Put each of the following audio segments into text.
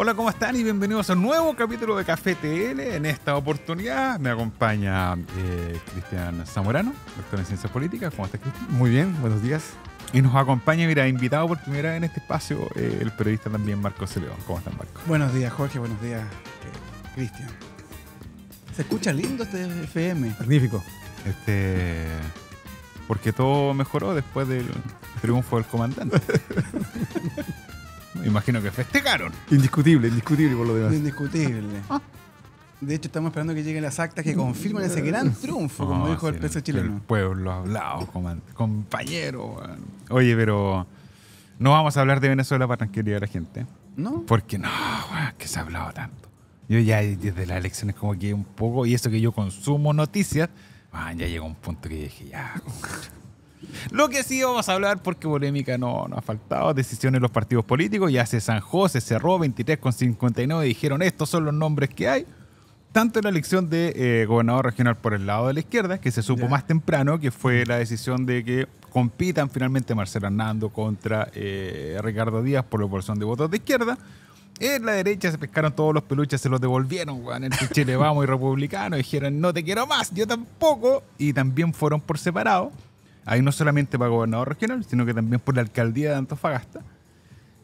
Hola, ¿cómo están? Y bienvenidos a un nuevo capítulo de Café TL. En esta oportunidad me acompaña eh, Cristian Zamorano, doctor en Ciencias Políticas. ¿Cómo estás, Cristian? Muy bien, buenos días. Y nos acompaña, mira, invitado por primera vez en este espacio, eh, el periodista también Marco Celeón. ¿Cómo están, Marco? Buenos días, Jorge. Buenos días, eh, Cristian. Se escucha lindo este FM. Magnífico. Este. Porque todo mejoró después del triunfo del comandante. imagino que festejaron. Indiscutible, indiscutible por lo demás. Indiscutible. Ah. De hecho, estamos esperando que lleguen las actas que confirman ese gran ah, triunfo, como dijo el peso chileno. El pueblo hablado, compañero. Oye, pero no vamos a hablar de Venezuela para tranquilidad a la gente. ¿No? Porque no, que se ha hablado tanto. Yo ya desde las elecciones como que un poco, y eso que yo consumo noticias, ya llegó un punto que dije, ya, lo que sí vamos a hablar, porque polémica no, no ha faltado, decisiones de los partidos políticos, ya se zanjó, se cerró 23,59 y dijeron estos son los nombres que hay. Tanto en la elección de eh, gobernador regional por el lado de la izquierda, que se supo más temprano, que fue la decisión de que compitan finalmente Marcelo Hernando contra eh, Ricardo Díaz por la oposición de votos de izquierda. En la derecha se pescaron todos los peluches, se los devolvieron, weón. Chile vamos y republicanos dijeron, no te quiero más, yo tampoco. Y también fueron por separado. Ahí no solamente para gobernador regional, sino que también por la alcaldía de Antofagasta.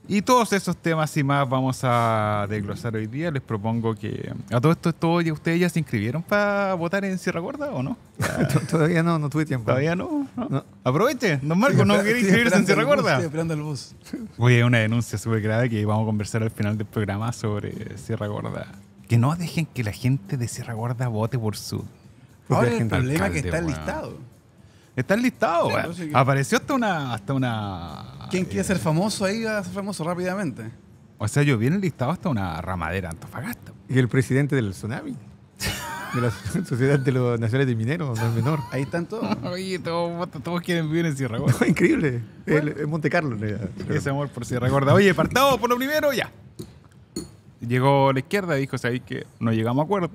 Y todos esos temas y más vamos a desglosar hoy día. Les propongo que. A todo esto, todo, ¿ustedes ya se inscribieron para votar en Sierra Gorda o no? Todavía no, no tuve tiempo. Todavía no. Aproveche, no. Aproveche, Marco, ¿no quiere inscribirse en Sierra Gorda? Estoy esperando el bus. Oye, una denuncia súper grave que vamos a conversar al final del programa sobre Sierra Gorda. Que no dejen que la gente de Sierra Gorda vote por su. Ahora el problema que está bueno. listado. Está enlistado, listado, pues, Apareció hasta una, hasta una. ¿Quién quiere eh, ser famoso ahí va a ser famoso rápidamente? O sea, yo viene listado hasta una ramadera Antofagasta. Y el presidente del tsunami. de la Sociedad de los Nacionales de Mineros, no menor. Ahí están todos. Oye, todos, quieren vivir en Sierra Gorda. increíble. Es Monte Carlo. Ese amor por Sierra Gorda. Oye, partado por lo primero, ya. Llegó la izquierda y dijo, ¿sabéis que no llegamos a acuerdo?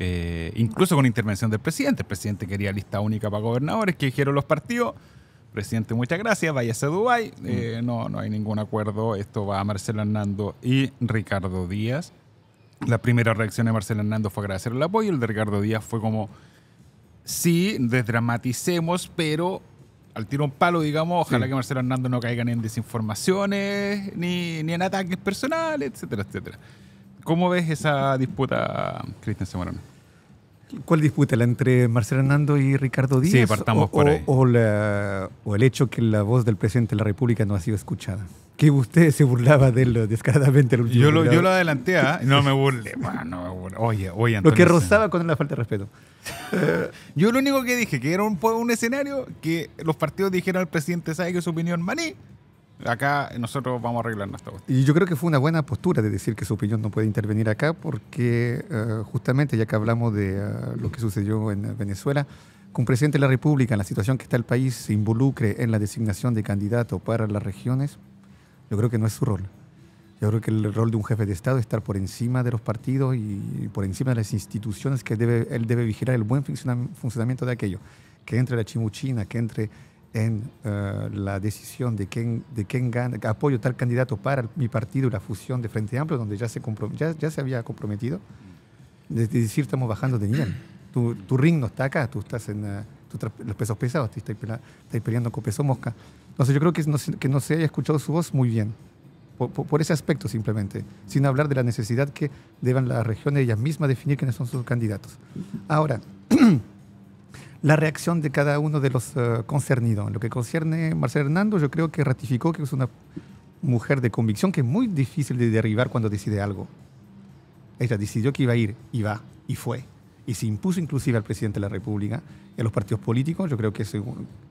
Eh, incluso con intervención del presidente. El presidente quería lista única para gobernadores, que dijeron los partidos. Presidente, muchas gracias, váyase a Dubái. Mm. Eh, no, no hay ningún acuerdo. Esto va a Marcelo Hernando y Ricardo Díaz. La primera reacción de Marcelo Hernando fue agradecer el apoyo. El de Ricardo Díaz fue como, sí, desdramaticemos, pero al tiro un palo, digamos, ojalá que Marcelo Hernando no caiga ni en desinformaciones, ni, ni en ataques personales, etcétera, etcétera. ¿Cómo ves esa disputa, Cristian Zamorano? ¿Cuál disputa? ¿La entre Marcelo Hernando y Ricardo Díaz? Sí, partamos o, por ahí. O, el hecho que la voz del presidente de la República no ha sido escuchada. Que usted se burlaba de él descaradamente el último yo lo, yo lo adelanté, ¿ah? no me burlé. Bueno, Oye, oye, Lo que rozaba con la falta de respeto. yo lo único que dije, que era un, un escenario que los partidos dijeron al presidente, ¿sabe que su opinión maní? acá nosotros vamos a arreglar nuestra Y yo creo que fue una buena postura de decir que su opinión no puede intervenir acá, porque eh, justamente ya que hablamos de eh, lo que sucedió en eh, Venezuela, con un presidente de la República, en la situación que está el país, se involucre en la designación de candidato para las regiones, yo creo que no es su rol. Yo creo que el rol de un jefe de Estado es estar por encima de los partidos y por encima de las instituciones que debe, él debe vigilar el buen funcionamiento de aquello. Que entre la chimuchina, que entre en eh, la decisión de quién, de quién gana, apoyo tal candidato para mi partido, la fusión de Frente Amplio, donde ya se, ya, ya se había comprometido, de decir estamos bajando de nivel. Tu, tu ring no está acá, tú estás en eh, los pesos pesados, tú estás, peleando con peso mosca. Entonces yo creo que no, que no se haya escuchado su voz muy bien, por, por, ese aspecto simplemente, sin hablar de la necesidad que deban las regiones ellas mismas definir quiénes son sus candidatos. Ahora, la reacción de cada uno de los eh, concernidos. En lo que concierne a Marcela Hernando, yo creo que ratificó que es una mujer de convicción que es muy difícil de derribar cuando decide algo. Ella decidió que iba a ir, y va, y fue. Y se impuso inclusive al presidente de la República y a los partidos políticos. Yo creo que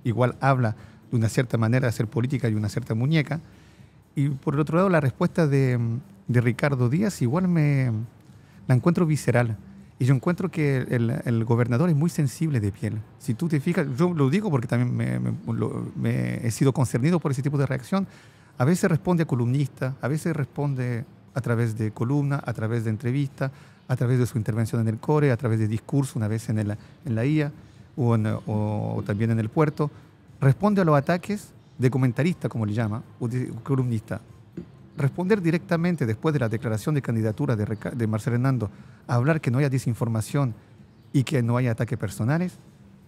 igual habla de una cierta manera de hacer política y una cierta muñeca. Y por el otro lado, la respuesta de, de Ricardo Díaz igual me la encuentro visceral. Y yo encuentro que el, el, gobernador es muy sensible de piel. Si tú te fijas, yo lo digo porque también me, he sido concernido por ese tipo de reacción. A veces responde a columnista, a veces responde a través de columna, a través de entrevista, a través de su intervención en el core, a través de discurso, una vez en, en la IA o, también en el puerto. Responde a los ataques de comentarista, como le llama, o de columnista responder directamente después de la declaración de candidatura de, Marcelo Hernando, a hablar que no haya desinformación y que no haya ataques personales,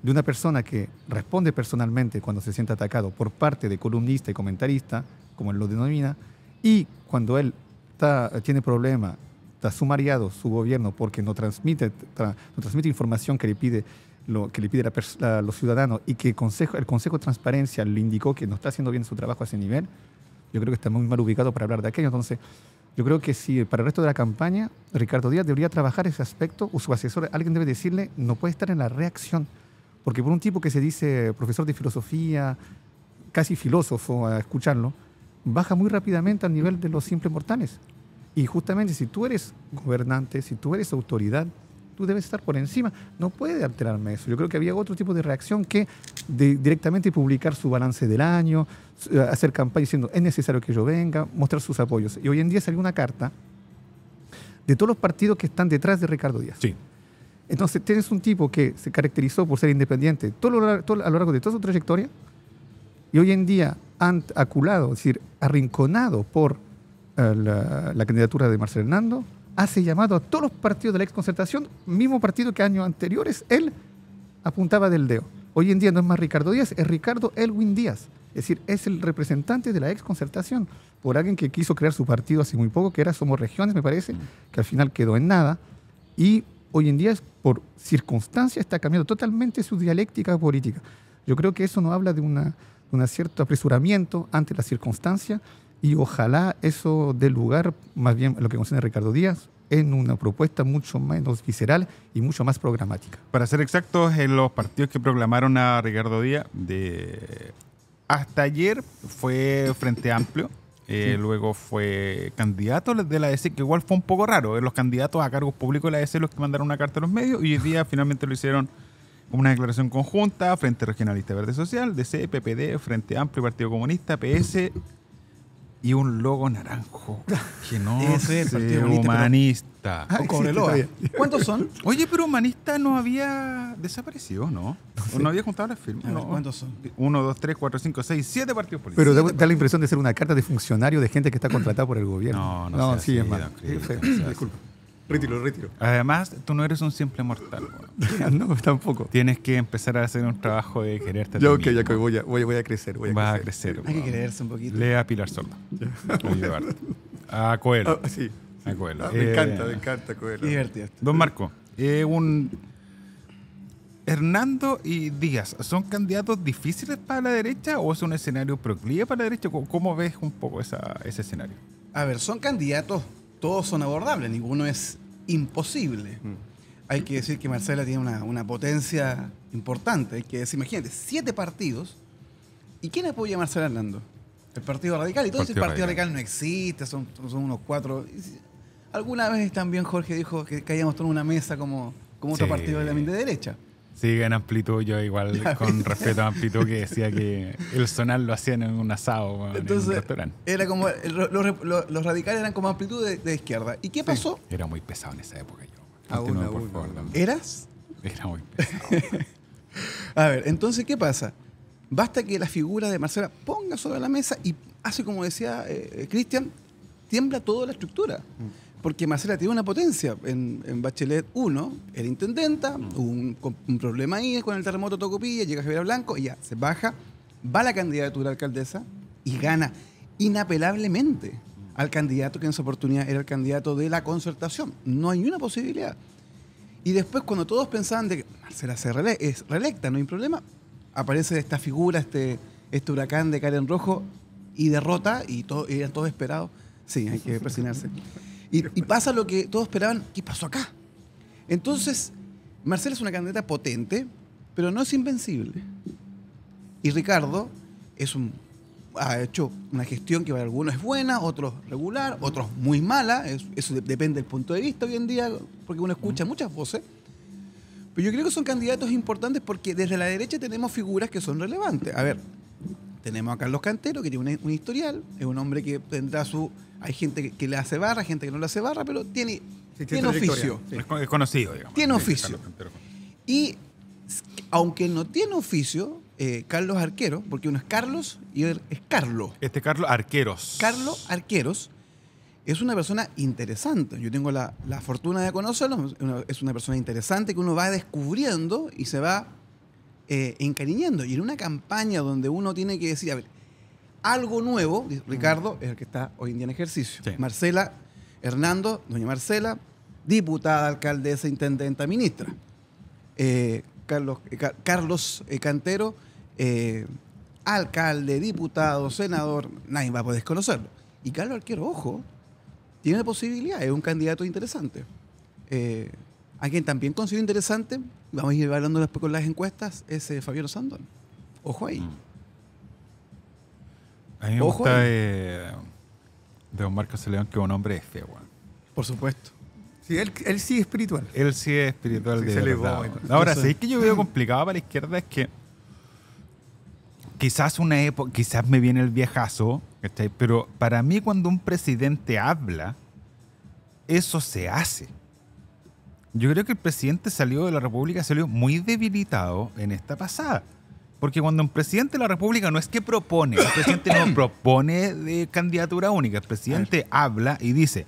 de una persona que responde personalmente cuando se siente atacado por parte de columnista y comentarista, como él lo denomina, y cuando él tiene problema, está sumariado su gobierno porque no transmite, no transmite información que le pide, lo, que le pide los ciudadanos y que Consejo, el Consejo de Transparencia le indicó que no está haciendo bien su trabajo a ese nivel, yo creo que está muy mal ubicado para hablar de aquello. Entonces, yo creo que si para el resto de la campaña, Ricardo Díaz debería trabajar ese aspecto, o su asesor, alguien debe decirle, no puede estar en la reacción. Porque por un tipo que se dice profesor de filosofía, casi filósofo a escucharlo, baja muy rápidamente al nivel de los simples mortales. Y justamente si tú eres gobernante, si tú eres autoridad, tú debes estar por encima. No puede alterarme eso. Yo creo que había otro tipo de reacción que de directamente publicar su balance del año, eh, hacer campaña diciendo es necesario que yo venga, mostrar sus apoyos. Y hoy en día salió una carta de todos los partidos que están detrás de Ricardo Díaz. Sí. Entonces tienes un tipo que se caracterizó por ser independiente todo, a lo largo de toda su trayectoria y hoy en día aculado, es decir, arrinconado por eh, la, candidatura de Marcel Hernando, hace llamado a todos los partidos de la exconcertación, mismo partido que años anteriores él apuntaba del dedo. Hoy en día no es más Ricardo Díaz, es Ricardo Elwin Díaz. Es decir, es el representante de la ex concertación por alguien que quiso crear su partido hace muy poco, que era Somos Regiones, me parece, que al final quedó en nada. Y hoy en día, por circunstancia, está cambiando totalmente su dialéctica política. Yo creo que eso no habla de una, un cierto apresuramiento ante la circunstancia y ojalá eso dé lugar, más bien lo que concierne Ricardo Díaz, en una propuesta mucho menos visceral y mucho más programática. Para ser exactos, en los partidos que proclamaron a Ricardo Díaz, de... hasta ayer fue Frente Amplio. Eh, luego fue candidato de la ADC, que igual fue un poco raro. Eh, los candidatos a cargos públicos de la ADC los que mandaron una carta a los medios y hoy día finalmente lo hicieron una declaración conjunta, Frente Regionalista Verde Social, DC, PPD, Frente Amplio, Partido Comunista, PS, y un logo naranjo que no Ese Partido humanista. con el logo ¿Cuántos son? Oye, pero humanista no había desaparecido, ¿no? No, había juntado las firmas. ¿Cuántos son? Uno, dos, tres, cuatro, cinco, seis, siete partidos políticos. Pero da, la impresión de ser una carta de funcionario de gente que está contratada por el gobierno. No, no, no sí, es más Disculpa. Retiro, retiro. Además, tú no eres un simple mortal. no, tampoco. Tienes que empezar a hacer un trabajo de quererte. Yo, que ya voy a, voy, a crecer. Voy a Vas crecer. a Hay que creerse un poquito. Lea Pilar Sordo. a Coelho. Ah, sí. A Coelho. Ah, me eh, encanta, me encanta Coelho. Divertido. Don Marco, eh, un Hernando y Díaz, ¿son candidatos difíciles para la derecha o es un escenario proclive para la derecha? ¿Cómo ves un poco ese escenario? A ver, son candidatos, todos son abordables, ninguno es imposible. Mm. Hay que decir que Marcela tiene una, potencia importante. Hay que decir, imagínate, siete partidos. ¿Y quién apoya a Marcela Hernando? El Partido Radical. Y todo ese el Partido Radical. no existe, son, son unos cuatro. Alguna vez también Jorge dijo que caíamos todos en una mesa como, como otro partido de la de derecha. Sí, en amplitud, yo igual con respeto a amplitud que decía que el sonar lo hacían en un asado, Entonces, Era como, los, radicales eran como amplitud de, izquierda. ¿Y qué pasó? era muy pesado en esa época yo. Aún, ¿Eras? Era muy pesado. a ver, entonces, ¿qué pasa? Basta que la figura de Marcela ponga sobre la mesa y hace como decía eh, eh, Cristian, tiembla toda la estructura. Mm porque Marcela tiene una potencia. En, Bachelet 1 era intendenta, hubo un, problema ahí con el terremoto Tocopilla, llega Javier Blanco, y ya, se baja, va la candidatura a alcaldesa y gana inapelablemente al candidato que en su oportunidad era el candidato de la concertación. No hay una posibilidad. Y después, cuando todos pensaban de que Marcela se es reelecta, no hay problema, aparece esta figura, este, este, huracán de Karen Rojo y derrota, y todo, eran todos Sí, hay que presionarse. Y, pasa lo que todos esperaban, ¿qué pasó acá? Entonces, Marcela es una candidata potente, pero no es invencible. Y Ricardo es un, ha hecho una gestión que para algunos es buena, otros regular, otros muy mala. Eso depende del punto de vista hoy en día, porque uno escucha muchas voces. Pero yo creo que son candidatos importantes porque desde la derecha tenemos figuras que son relevantes. A ver, tenemos a Carlos Cantero, que tiene un historial, es un hombre que tendrá su hay gente que, le hace barra, gente que no le hace barra, pero tiene, oficio. Es conocido, digamos. Tiene oficio. Y aunque no tiene oficio, eh, Carlos Arquero, porque uno es Carlos y es Carlos. Este Carlos Arqueros. Carlos Arqueros es una persona interesante. Yo tengo la, fortuna de conocerlo. Es una persona interesante que uno va descubriendo y se va eh, encariñando. Y en una campaña donde uno tiene que decir, a ver, algo nuevo. Ricardo es el que está hoy en día en ejercicio. Marcela Hernando, doña Marcela, diputada, alcaldesa, intendenta, ministra. Eh, Carlos, eh, Carlos eh, Cantero, alcalde, diputado, senador, nadie va a poder conocerlo. Y Carlos Arquero, ojo, tiene posibilidad, es un candidato interesante. a quien también considero interesante, vamos a ir hablando después con las encuestas, es Fabiano Sandón. Ojo ahí. Mm. A mí me gusta de Don Marcos León que es un hombre es feo, Por supuesto. Sí, él, él sí es espiritual. Él sí es espiritual de Ahora, sí que yo veo complicado para la izquierda es que quizás una época, quizás me viene el viejazo, pero para mí cuando un presidente habla, eso se hace. Yo creo que el presidente salió de la República, salió muy debilitado en esta pasada. Porque cuando un presidente de la República no es que propone, el presidente no propone de eh, candidatura única, el presidente habla y dice,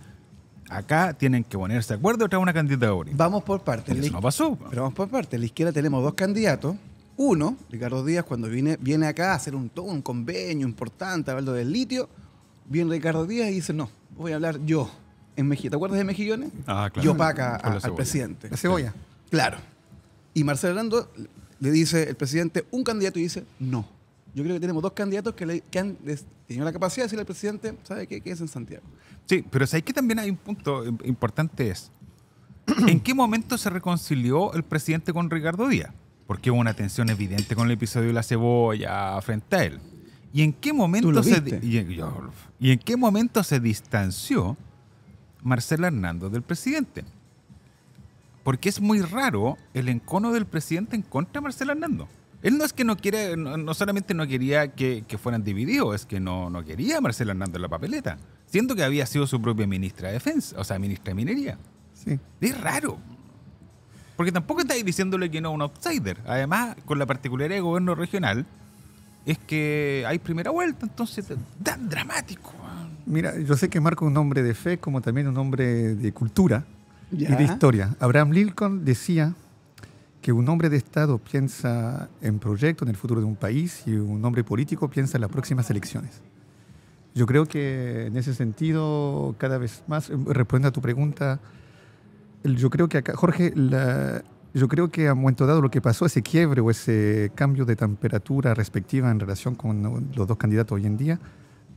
acá tienen que ponerse de acuerdo otra una candidatura. Vamos por parte. no pasó. Pero vamos por parte. En la izquierda tenemos dos candidatos. Uno, Ricardo Díaz, cuando viene, viene acá a hacer un, todo un convenio importante, hablando del litio, viene Ricardo Díaz y dice, no, voy a hablar yo en Mejillones. ¿Te acuerdas de Mejillones? Ah, claro. Yo paga al presidente. La cebolla. Claro. Y Marcelo Orlando le dice el presidente un candidato y dice no. Yo creo que tenemos dos candidatos que, han tenido la capacidad de decirle al presidente, ¿sabe qué? Que es en Santiago. Sí, pero es que también hay un punto importante es, ¿en qué momento se reconcilió el presidente con Ricardo Díaz? Porque hubo una tensión evidente con el episodio de la cebolla frente a él. ¿Y en qué momento se y, en qué momento se distanció Marcelo Hernando del presidente? Porque es muy raro el encono del presidente en contra de Marcelo Hernando. Él no es que no quiera, no, solamente no quería que, fueran divididos, es que no, no quería a Marcelo Hernando en la papeleta, Siento que había sido su propia ministra de Defensa, o sea, ministra de Minería. Es raro. Porque tampoco estáis diciéndole que no a un outsider. Además, con la particularidad de gobierno regional, es que hay primera vuelta, entonces tan dramático. Mira, yo sé que Marco es un hombre de fe, como también un hombre de cultura, y de historia. Abraham Lincoln decía que un hombre de Estado piensa en proyectos en el futuro de un país, y un hombre político piensa en las próximas elecciones. Yo creo que en ese sentido, cada vez más, eh, respondiendo a tu pregunta, yo creo que Jorge, yo creo que a momento dado lo que pasó, ese quiebre o ese cambio de temperatura respectiva en relación con los dos candidatos hoy en día,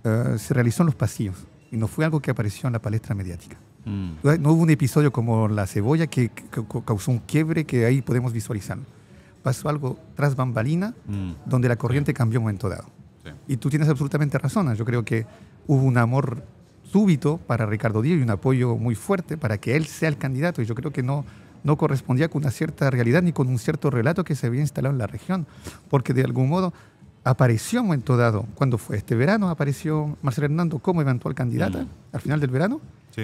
eh, se realizó en los pasillos y no fue algo que apareció en la palestra mediática. Mm. No hubo un episodio como la cebolla que, causó un quiebre que ahí podemos visualizar. Pasó algo tras bambalina mm. donde la corriente cambió en un momento dado. Y tú tienes absolutamente razón. Yo creo que hubo un amor súbito para Ricardo Díaz y un apoyo muy fuerte para que él sea el candidato. Y yo creo que no, no correspondía con una cierta realidad ni con un cierto relato que se había instalado en la región. Porque de algún modo apareció en un momento dado, cuando fue este verano, apareció Marcelo Hernando como eventual candidata mm. al final del verano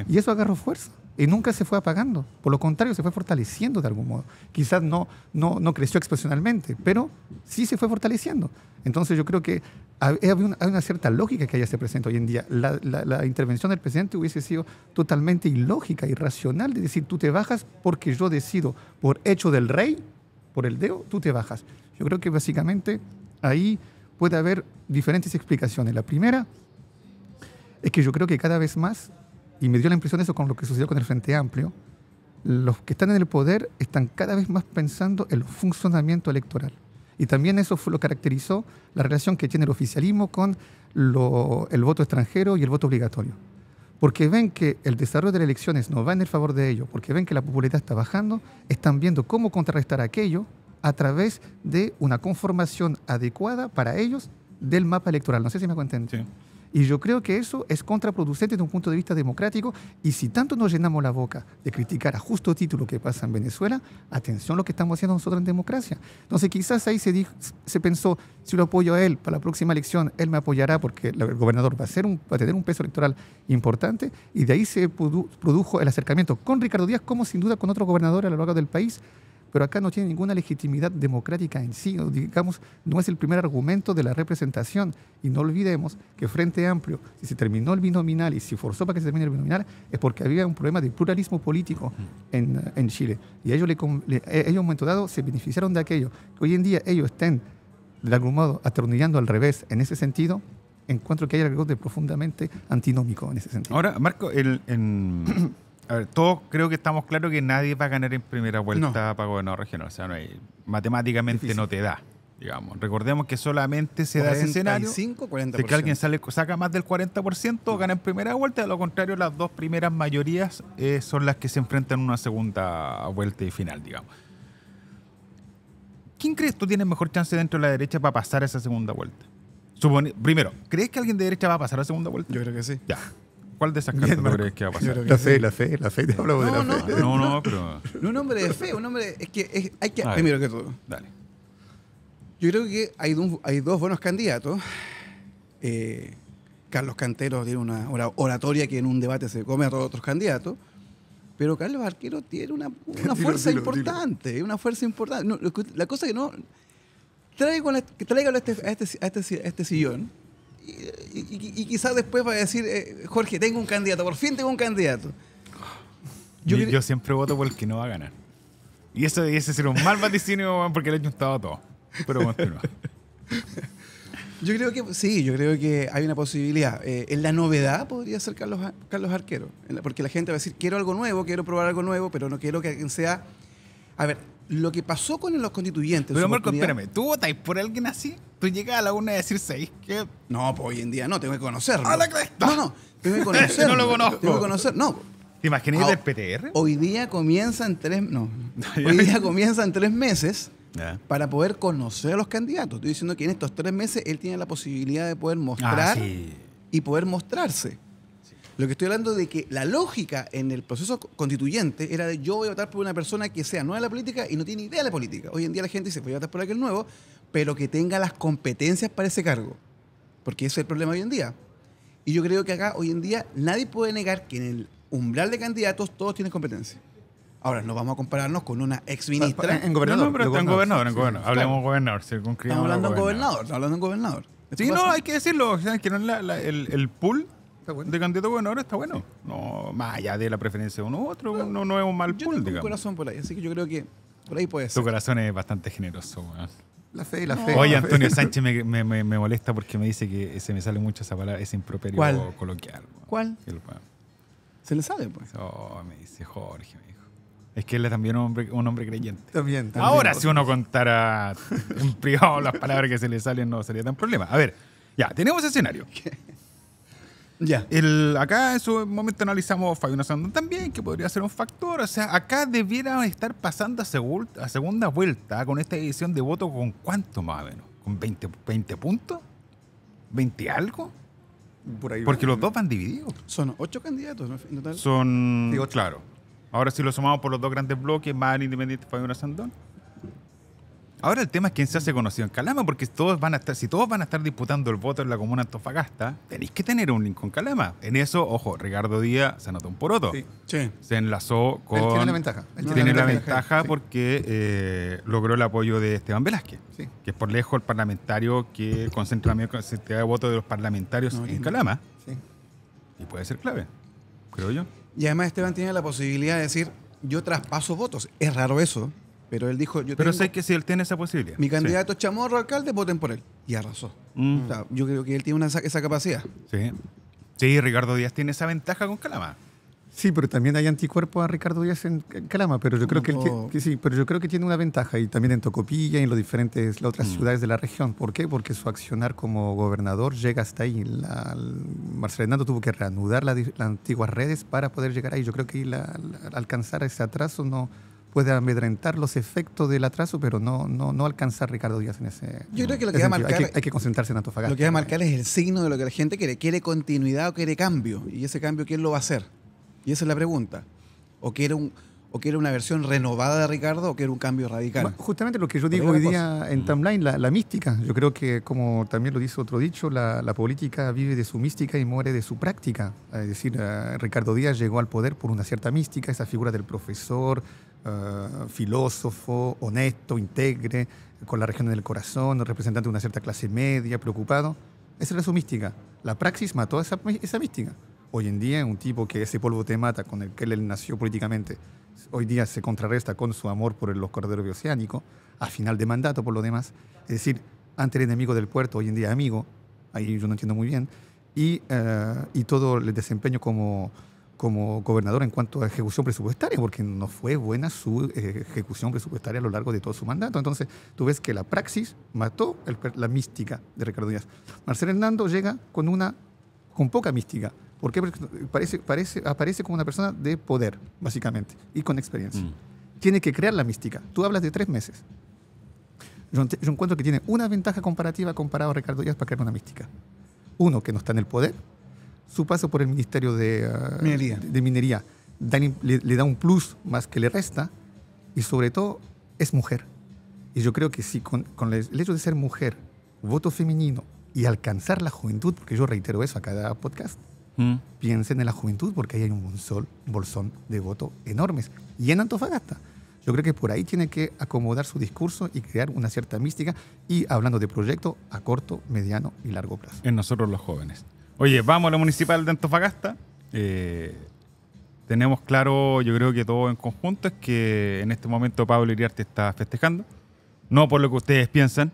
y eso agarró fuerza y nunca se fue apagando. Por lo contrario, se fue fortaleciendo de algún modo. Quizás no, no, no creció expresionalmente, pero sí se fue fortaleciendo. Entonces yo creo que hay una, cierta lógica que haya se este presente hoy en día. La, intervención del presidente hubiese sido totalmente ilógica, irracional, de decir, tú te bajas porque yo decido, por hecho del rey, por el deo, tú te bajas. Yo creo que básicamente ahí puede haber diferentes explicaciones. La primera es que yo creo que cada vez más y me dio la impresión de eso con lo que sucedió con el Frente Amplio. Los que están en el poder están cada vez más pensando en el funcionamiento electoral. Y también eso fue, lo caracterizó la relación que tiene el oficialismo con el voto extranjero y el voto obligatorio. Porque ven que el desarrollo de las elecciones no va en el favor de ellos, porque ven que la popularidad está bajando, están viendo cómo contrarrestar aquello a través de una conformación adecuada para ellos del mapa electoral. No sé si me Sí. Y yo creo que eso es contraproducente desde un punto de vista democrático y si tanto nos llenamos la boca de criticar a justo título lo que pasa en Venezuela, atención a lo que estamos haciendo nosotros en democracia. Entonces quizás ahí se, se pensó, si lo apoyo a él para la próxima elección, él me apoyará porque el gobernador va a, ser un, va a tener un peso electoral importante y de ahí se produjo el acercamiento con Ricardo Díaz como sin duda con otro gobernador a lo largo del país pero acá no tiene ninguna legitimidad democrática en sí, digamos, no es el primer argumento de la representación. Y no olvidemos que Frente Amplio, si se terminó el binominal y si forzó para que se termine el binominal, es porque había un problema de pluralismo político en, en Chile. Y ellos, le, eh, ellos en un momento dado se beneficiaron de aquello. Que hoy en día ellos estén, de algún modo, atornillando al revés en ese sentido, encuentro que hay algo de profundamente antinómico en ese sentido. Ahora, Marco, el... en A ver, todos creo que estamos claros que nadie va a ganar en primera vuelta no. para gobernador regional. O sea, no matemáticamente no te da, digamos. Recordemos que solamente se da ese escenario de que alguien sale, saca más del 40% o gana en primera vuelta. De lo contrario, las dos primeras mayorías eh, son las que se enfrentan en una segunda vuelta y final, digamos. ¿Quién crees tú tienes mejor chance dentro de la derecha para pasar esa segunda vuelta? primero, ¿crees que alguien de derecha va a pasar a la segunda vuelta? Yo creo que sí. Ya. ¿Cuál de esas cartas que va a pasar? La fe, la fe, la fe, te no, de la no, fe. No, no, pero. No, un hombre de fe, un hombre. Es que hay que. Primero que todo. Dale. Yo creo que hay, dos buenos candidatos. Eh, Carlos Cantero tiene una oratoria que en un debate se come a todos otros candidatos. Pero Carlos Arquero tiene una, una fuerza importante, una fuerza importante. la cosa que no. Traigo que traigo este, este, a este, a este sillón y, quizás después va a decir, eh, Jorge, tengo un candidato, por fin tengo un candidato. Yo, siempre voto por el que no va a ganar. Y eso debiese ser un mal vaticinio porque le he juntado todo. Pero continúa. Yo creo que sí, yo creo que hay una posibilidad. Eh, en la novedad podría ser Carlos, Carlos Arquero, porque la gente va a decir, quiero algo nuevo, quiero probar algo nuevo, pero no quiero que sea... A ver, lo que pasó con los constituyentes... Pero espérame, ¿tú votáis por alguien así? tú llegas a la una y decir seis que. No, pues hoy en día no, tengo que conocerlo. Ah, no, no, tengo que conocerlo. no lo conozco. Tengo que conocer, no. ¿Te imaginas el PTR? Hoy día comienza en tres. No. hoy día comienza en tres meses. Para poder conocer a los candidatos. Estoy diciendo que en estos tres meses él tiene la posibilidad de poder ah, mostrar y poder mostrarse. Lo que estoy hablando de que la lógica en el proceso constituyente era de yo voy a votar por una persona que sea nueva en la política y no tiene idea de la política. Hoy en día la gente dice voy a votar por aquel nuevo pero que tenga las competencias para ese cargo, porque ese es el problema hoy en día. Y yo creo que acá hoy en día nadie puede negar que en el umbral de candidatos todos tienen competencia. Ahora, no vamos a compararnos con una ex ministra. En, gobernador. No, pero en gobernador, en gobernador. Hablemos gobernador, Estamos hablando de gobernador, estamos hablando de gobernador. Sí, no, hay que decirlo. que no el, el, pool de candidatos a gobernador está bueno. No, más allá de la preferencia de uno u otro, no, no, es un mal pool, tengo digamos. un corazón por ahí, así que yo creo que por ahí puede ser. Tu corazón es bastante generoso, weón. La fe, la fe. Oye, Antonio Sánchez me, molesta porque me dice que se me sale mucho esa palabra, ese improperio coloquial. ¿Cuál? se le sale, pues. Oh, me dice Jorge, me dijo. Es que él es también un hombre, un hombre creyente. También, Ahora, pues. si uno contara en privado las palabras que se le salen, no sería tan problema. A ver, ya, tenemos escenario. Ya. El, acá en su momento analizamos Fabián Sandón también, que podría ser un factor. O sea, acá debiera estar pasando a, a segunda vuelta con esta edición de voto con cuánto más o menos. ¿Con 20, 20 puntos? ¿20 algo? Porque los dos van divididos. Son ocho candidatos en total. Son. Digo, claro. Ahora si lo sumamos por los dos grandes bloques, más el independiente Fabián Sandón Ahora el tema es quién se hace conocido en Calama, porque todos van a estar, si todos van a estar disputando el voto en la comuna Antofagasta, tenéis que tener un link con Calama. En eso, ojo, Ricardo Díaz se anotó un poroto. Sí. sí. Se enlazó con. Él tiene la ventaja. tiene, la, ventaja, porque eh, logró el apoyo de Esteban Velázquez, que es por lejos el parlamentario que concentra la cantidad de votos de los parlamentarios en Calama. Sí. Y puede ser clave, creo yo. Y además Esteban tiene la posibilidad de decir, yo traspaso votos. Es raro eso. Pero él dijo, yo Pero sé que si él tiene esa posibilidad. Mi candidato Chamorro alcalde, voten por él. Y arrasó. Mm. yo creo que él tiene una, esa capacidad. Sí. Sí, Ricardo Díaz tiene esa ventaja con Calama. Sí, pero también hay anticuerpo a Ricardo Díaz en Calama, pero yo creo que, él, sí, pero yo creo que tiene una ventaja y también en Tocopilla y en los diferentes las otras mm. ciudades de la región. ¿Por qué? Porque su accionar como gobernador llega hasta ahí. La, Marcelo tuvo que reanudar las antiguas redes para poder llegar ahí. Yo creo que la, alcanzar ese atraso no puede amedrentar los efectos del atraso, pero no, no, no alcanzar Ricardo Díaz en ese. Yo creo que lo que marcar. Hay que, concentrarse en Antofagasta. Lo que va a marcar es el signo de lo que la gente quiere. ¿Quiere continuidad o quiere cambio? Y ese cambio, ¿quién lo va a hacer? Y esa es la pregunta. ¿O quiere un.? ¿O quiere una versión renovada de Ricardo o quiere un cambio radical? Justamente lo que yo digo hoy día en mm. Timeline, la, la, mística. Yo creo que, como también lo dice otro dicho, la, la política vive de su mística y muere de su práctica. Es decir, eh, Ricardo Díaz llegó al poder por una cierta mística, esa figura del profesor, eh, filósofo, honesto, integre, con la región del corazón, representante de una cierta clase media, preocupado. Esa era su mística. La praxis mató a esa, mística. Hoy en día, un tipo que ese polvo te mata con el que él nació políticamente, hoy día se contrarresta con su amor por los corderos bioceánicos, a final de mandato por lo demás. Es decir, ante el enemigo del puerto, hoy en día amigo, ahí yo no entiendo muy bien, y, eh, y todo el desempeño como como gobernador en cuanto a ejecución presupuestaria, porque no fue buena su eh, ejecución presupuestaria a lo largo de todo su mandato. Entonces, tú ves que la praxis mató la mística de Ricardo Díaz. Marcelo Hernando llega con una con poca mística. Porque parece, parece, aparece como una persona de poder, básicamente, y con experiencia. Mm. Tiene que crear la mística. Tú hablas de tres meses. Yo, encuentro que tiene una ventaja comparativa comparado a Ricardo Díaz para crear una mística. Uno, que no está en el poder, su paso por el Ministerio de ah, Minería, le, da un plus más que le resta y sobre todo es mujer. Y yo creo que si con, el hecho de ser mujer, voto femenino y alcanzar la juventud, porque yo reitero eso a cada podcast, mm. piensen en la juventud porque ahí hay un bolsón, bolsón de voto enormes. Y en Antofagasta. Yo creo que por ahí tiene que acomodar su discurso y crear una cierta mística y hablando de proyecto a corto, mediano y largo plazo. En nosotros los jóvenes. Oye, vamos a la municipal de Antofagasta. Eh, tenemos claro, yo creo que todo en conjunto, es que en este momento Pablo Iriarte está festejando. No por lo que ustedes piensan,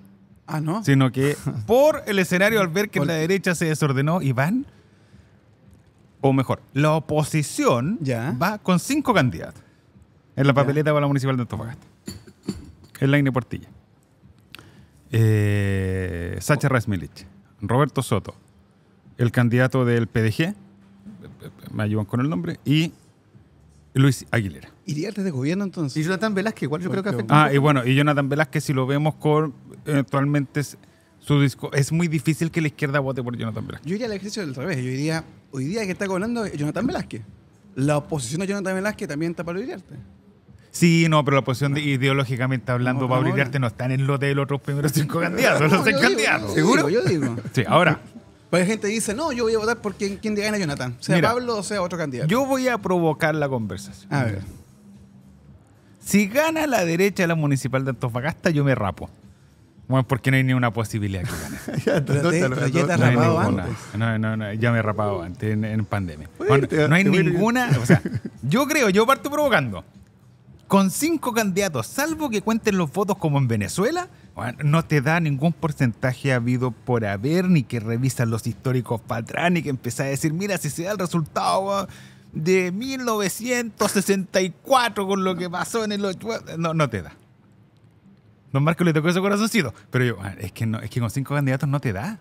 Ah, ¿no? Sino que por el escenario al ver que la derecha se desordenó y van, o mejor, la oposición va con cinco candidatos en la papeleta para la municipal de Antofagasta. En la Portilla. Eh, Sacha Rasmilich, Roberto Soto, el candidato del PDG, me ayudan con el nombre, y Luis Aguilera. ¿Iría de gobierno entonces? Y Jonathan Velázquez, igual yo creo que afecta. Ah, y bueno, y Jonathan Velázquez, si lo vemos con actualmente su disco, es muy difícil que la izquierda vote por Jonathan Velázquez. Yo iría al ejercicio del revés, yo iría, hoy día que está gobernando Jonathan Velázquez. La oposición de Jonathan Velázquez también está para Iriarte. Sí, no, pero la oposición ideológicamente hablando, para Pablo Iriarte no están en el lote de los otros primeros cinco candidatos, los seis candidatos. ¿Seguro? Yo digo. Sí, ahora. Pues hay gente que dice, no, yo voy a votar por quien, quien diga a Jonathan, sea Pablo o sea otro candidato. Yo voy a provocar la conversación. A ver. Si gana la derecha de la municipal de Antofagasta, yo me rapo. Bueno, porque no hay ni una posibilidad que gane. ya, No, ya me he rapado antes en, en pandemia. Pues, no hay ninguna. O sea, yo creo, yo parto provocando. Con cinco candidatos, salvo que cuenten los votos como en Venezuela, no te da ningún porcentaje habido por haber, ni que revisas los históricos para y ni que empezás a decir, mira, si se da el resultado ah, de 1964 con lo que pasó en el No, no te da. Don Marco le tocó ese corazoncito. Pero yo, ah, es que, no, es que con cinco candidatos no te da.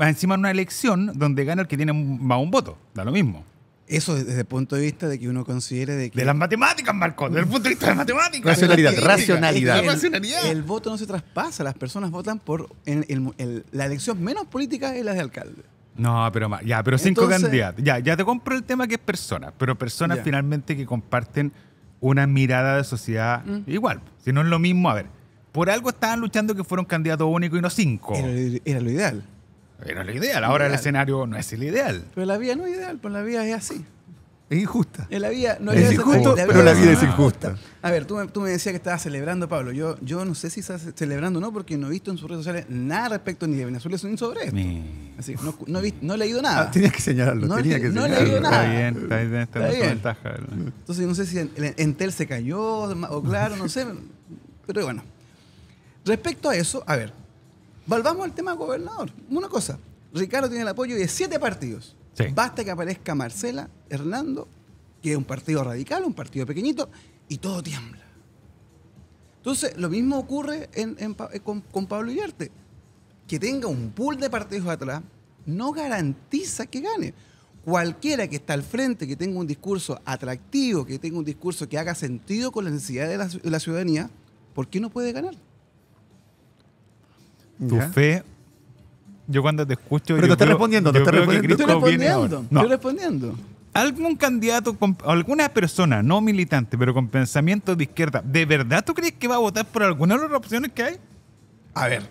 Encima en una elección donde gana el que tiene más un voto. Da lo mismo. Eso desde el punto de vista de que uno considere de que... De las matemáticas, Marco, desde el punto de vista de las matemáticas. Racionalidad, racionalidad. El, voto no se traspasa, las personas votan por... la elección menos política es la de alcalde. No, pero Ya, pero cinco candidatos. Ya, ya te compro el tema que es personas, pero personas finalmente que comparten una mirada de sociedad mm. igual. Si no es lo mismo, a ver, por algo estaban luchando que fueron candidatos únicos y no cinco. era lo ideal es lo ideal, ahora el escenario no es el ideal. Pero la vida no es ideal, pues la vida es así. Es injusta. la no es injusto, pero la vida es injusta. A ver, tú, tú, me decías que estabas celebrando, Pablo. Yo, yo no sé si estás celebrando o no, porque no he visto en sus redes sociales nada respecto ni de Venezuela ni sobre esto. Así, no, no, he no, he leído nada. Ah, tenías que señalarlo. No, tenía que he leído nada. Está bien, está bien, está, ventaja. Entonces, no sé si el Entel se cayó o claro, no sé. Pero bueno. Respecto a eso, a ver, Volvamos al tema gobernador. Una cosa, Ricardo tiene el apoyo de siete partidos. Basta que aparezca Marcela, Hernando, que es un partido radical, un partido pequeñito, y todo tiembla. Entonces, lo mismo ocurre eh, con, Pablo Iriarte. Que tenga un pool de partidos atrás no garantiza que gane. Cualquiera que está al frente, que tenga un discurso atractivo, que tenga un discurso que haga sentido con la necesidades de la ciudadanía, ¿por qué no puede ganar? Tu fe. Yo cuando te escucho. Pero te estoy respondiendo, te estoy respondiendo. Estoy respondiendo. Estoy respondiendo. ¿Algún candidato, con, alguna persona no militante, pero con pensamiento de izquierda, ¿de verdad tú crees que va a votar por alguna de las opciones que hay? A ver,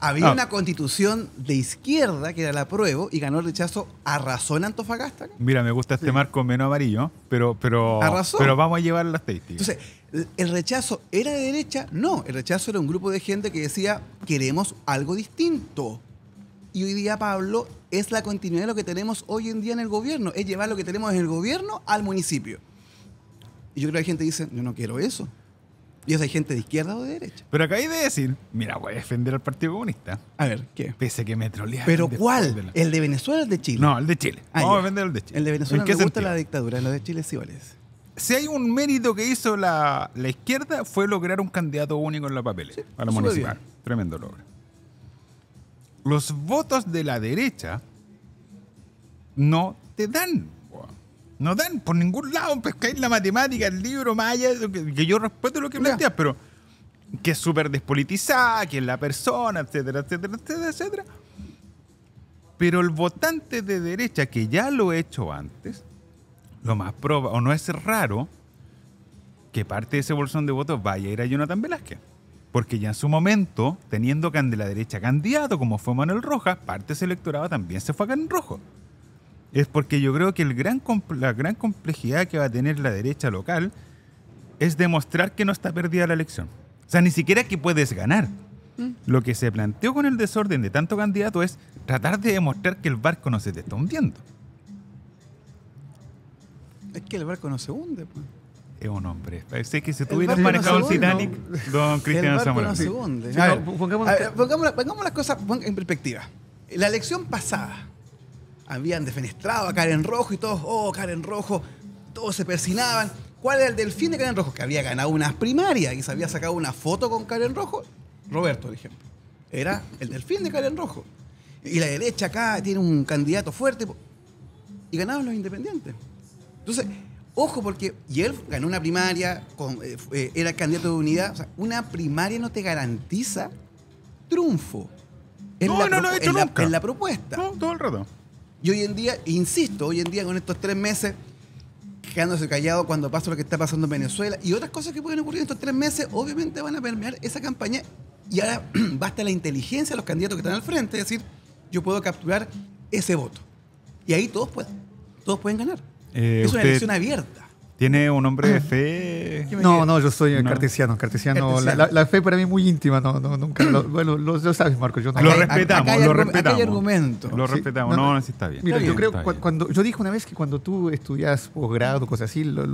había una constitución de izquierda que era la prueba y ganó el rechazo a razón Antofagasta. Mira, me gusta este marco menos amarillo, pero pero, pero vamos a llevar las estadística. Entonces, ¿El rechazo era de derecha? No, el rechazo era un grupo de gente que decía, queremos algo distinto. Y hoy día Pablo es la continuidad de lo que tenemos hoy en día en el gobierno, es llevar lo que tenemos en el gobierno al municipio. Y yo creo que hay gente dice, yo no quiero eso. Y esa hay gente de izquierda o de derecha. Pero acá hay de decir, mira, voy a defender al Partido Comunista. A ver, ¿qué? Pese que me ¿Pero cuál? ¿El de Venezuela o el de Chile? No, el de Chile. Ah, Vamos a defender el de Chile. El de Venezuela me gusta la dictadura, el de Chile sí vale si hay un mérito que hizo la, la, izquierda fue lograr un candidato único en la papeleta a la municipal. Tremendo logro. Los votos de la derecha no te dan. No dan por ningún lado. en pues, la matemática, el libro, más Que, que yo respeto lo que planteas, pero que es súper despolitizada, que es la persona, etcétera, etcétera, etcétera, etcétera. Pero el votante de derecha, que ya lo he hecho antes, lo más probable, o no es raro, que parte de ese bolsón de votos vaya a ir a Jonathan Velázquez. Porque ya en su momento, teniendo de la derecha candidato como fue Manuel Rojas, parte de ese electorado también se fue a Can Rojo. Es porque yo creo que la gran complejidad que va a tener la derecha local es demostrar que no está perdida la elección. O sea, ni siquiera que puedes ganar. Mm. Lo que se planteó con el desorden de tanto candidato es tratar de demostrar que el barco no se te está hundiendo. Es que el barco no se hunde. Pues. Es un hombre. Parece que si tuviera manejado el Titanic, no. don se hunde. pongamos, las cosas en perspectiva. La elección pasada, habían defenestrado a Karen Rojo y todos, oh, Karen Rojo, todos se persinaban. ¿Cuál era el delfín de Karen Rojo? Que había ganado unas primarias y se había sacado una foto con Karen Rojo. Roberto, por ejemplo. Era el delfín de Karen Rojo. Y la derecha acá tiene un candidato fuerte. Y ganaron los independientes. Entonces, ojo, porque. Y él ganó una primaria, con, eh, eh, era candidato de unidad. O sea, una primaria no te garantiza triunfo. En no, la en la propuesta. No, todo el rato. Y hoy en día, insisto, hoy en día con estos tres meses, quedándose callado cuando pasa lo que está pasando en Venezuela y otras cosas que pueden ocurrir en estos tres meses, obviamente van a permear esa campaña. Y ahora basta la inteligencia de los candidatos que están al frente, es decir, yo puedo capturar ese voto. Y ahí todos pueden, todos pueden ganar. Eh, es una elección abierta. ¿Tiene un hombre de fe? No, no, yo soy cartesiano. cartesiano, La, fe para mí es muy íntima. No, nunca, lo, bueno, lo, sabes, Marco. Lo respetamos, acá, lo respetamos. Hay argumento. Lo respetamos, no, no, sí está bien. yo creo cuando. Yo dije una vez que cuando tú estudias posgrado, cosas así, lo,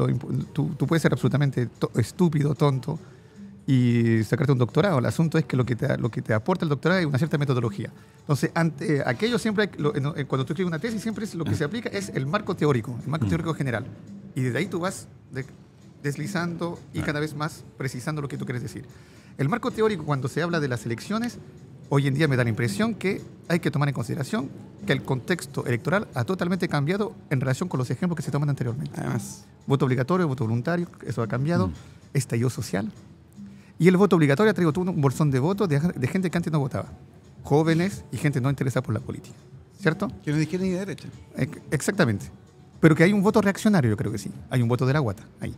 tú, puedes ser absolutamente estúpido, tonto y sacarte un doctorado. El asunto es que lo que te, lo que te aporta el doctorado es una cierta metodología. Entonces, ante, aquello siempre, cuando tú escribes una tesis, siempre es, lo que se aplica es el marco teórico, el marco mm. teórico general. Y desde ahí tú vas deslizando y cada vez más precisando lo que tú quieres decir. El marco teórico, cuando se habla de las elecciones, hoy en día me da la impresión que hay que tomar en consideración que el contexto electoral ha totalmente cambiado en relación con los ejemplos que se toman anteriormente. Además. Voto obligatorio, voto voluntario, eso ha cambiado. Mm. Estallido social, y el voto obligatorio traigo todo un bolsón de votos de, gente que antes no votaba. Jóvenes y gente no interesada por la política. ¿Cierto? Que no izquierda ni de derecha. Exactamente. Pero que hay un voto reaccionario, yo creo que sí. Hay un voto de la guata ahí.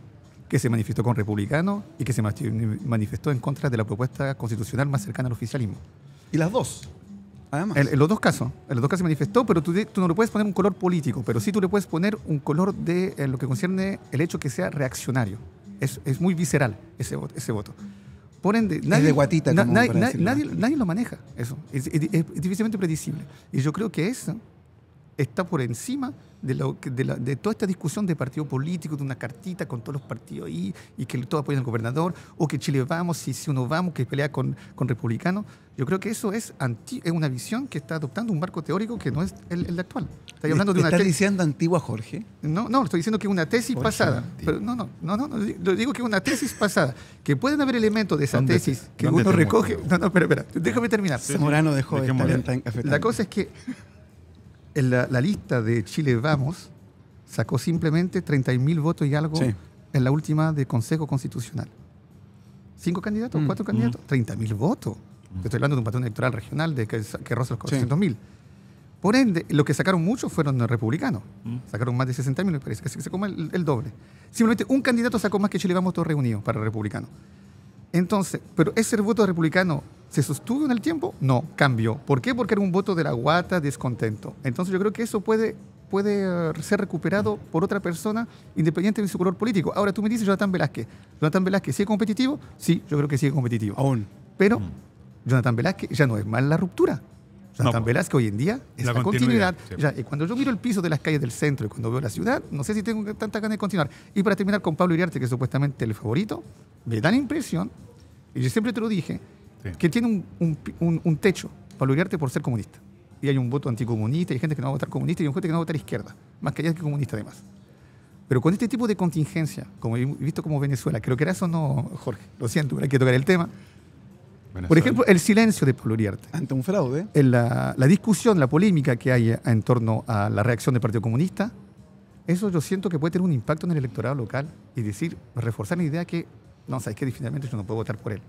Que se manifestó con republicano y que se manifestó en contra de la propuesta constitucional más cercana al oficialismo. ¿Y las dos? Además. En, los dos casos. En los dos casos se manifestó, pero tú, no le puedes poner un color político, pero sí tú le puedes poner un color de lo que concierne el hecho que sea reaccionario. Es, es muy visceral ese, ese voto. Por nadie, de guatita, nadie, nadie, lo maneja eso. Es, es, difícilmente predecible. Y yo creo que eso está por encima de, de, la, de, toda esta discusión de partido político, de una cartita con todos los partidos ahí y que todos apoyan al gobernador, o que Chile vamos, y si uno vamos, que pelea con, con republicanos. Yo creo que eso es, anti, es una visión que está adoptando un marco teórico que no es el, actual. Estoy hablando de una ¿Estás diciendo antigua, Jorge? No, no, estoy diciendo que es una tesis pasada. Pero no, no, no, no, lo digo que es una tesis pasada. Que pueden haber elementos de esa tesis que uno recoge. No, no, espera, espera, déjame terminar. dejó de La cosa es que la, lista de Chile Vamos sacó simplemente 30.000 votos y algo en la última de Consejo Constitucional. ¿Cinco candidatos? ¿Cuatro mm. candidatos? 30.000 mm. votos. Mm. estoy hablando de un patrón electoral regional de que, roza los 400.000. Por ende, lo que sacaron muchos fueron los republicanos. Sacaron más de 60.000, me parece, que se come el, doble. Simplemente un candidato sacó más que Chile Vamos todos reunidos para republicanos. Entonces, pero ese voto republicano ¿Se sostuvo en el tiempo? No, cambió. ¿Por qué? Porque era un voto de la guata, descontento. Entonces yo creo que eso puede, puede eh, ser recuperado por otra persona independiente de su color político. Ahora tú me dices Jonathan Velázquez. ¿Jonathan Velázquez sigue competitivo? Sí, yo creo que sigue competitivo. Aún. Pero mm. Jonathan Velázquez ya no es más la ruptura. Jonathan pues. Velázquez hoy en día es la, continuidad. y cuando yo miro el piso de las calles del centro y cuando veo la ciudad, no sé si tengo tanta ganas de continuar. Y para terminar con Pablo Iriarte, que es supuestamente el favorito, me da la impresión, y yo siempre te lo dije, que tiene un, un, techo para Uriarte por ser comunista. Y hay un voto anticomunista, y hay gente que no va a votar comunista, y hay gente que no va a votar izquierda, más que allá que comunista además. Pero con este tipo de contingencia, como he visto como Venezuela, creo que era eso no, Jorge, lo siento, pero hay que tocar el tema. Por ejemplo, el silencio de Pablo Uriarte. Ante un fraude. la, la, discusión, la polémica que hay en torno a la reacción del Partido Comunista, eso yo siento que puede tener un impacto en el electorado local y decir, reforzar la idea que, no, sabes que definitivamente yo no puedo votar por él.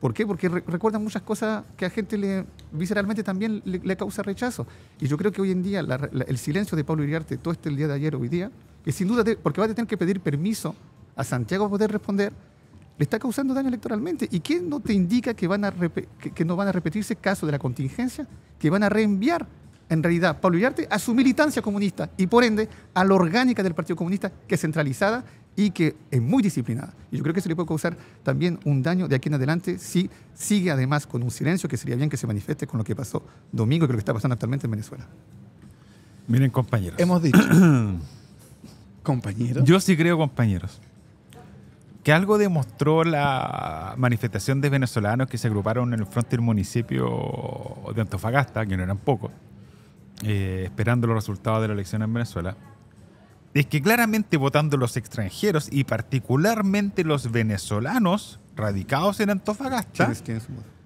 ¿Por qué? Porque recuerdan muchas cosas que a gente le, visceralmente también le, causa rechazo. Y yo creo que hoy en día el silencio de Pablo Iriarte, todo este día de ayer, hoy día, que sin duda, porque va a tener que pedir permiso a Santiago para poder responder, le está causando daño electoralmente. ¿Y qué no te indica que, van a que, no van a repetirse casos de la contingencia, que van a reenviar en realidad Pablo Iriarte a su militancia comunista y por ende a la orgánica del Partido Comunista, que es centralizada y que es muy disciplinada. Y yo creo que se le puede causar también un daño de aquí en adelante si sigue además con un silencio que sería bien que se manifieste con lo que pasó domingo y con lo que está pasando actualmente en Venezuela. Miren, compañeros. Hemos dicho. compañeros. Yo sí creo, compañeros. Que algo demostró la manifestación de venezolanos que se agruparon en el frente del municipio de Antofagasta, que no eran pocos, eh, esperando los resultados de la elección en Venezuela es que claramente votando los extranjeros y particularmente los venezolanos radicados en Antofagasta,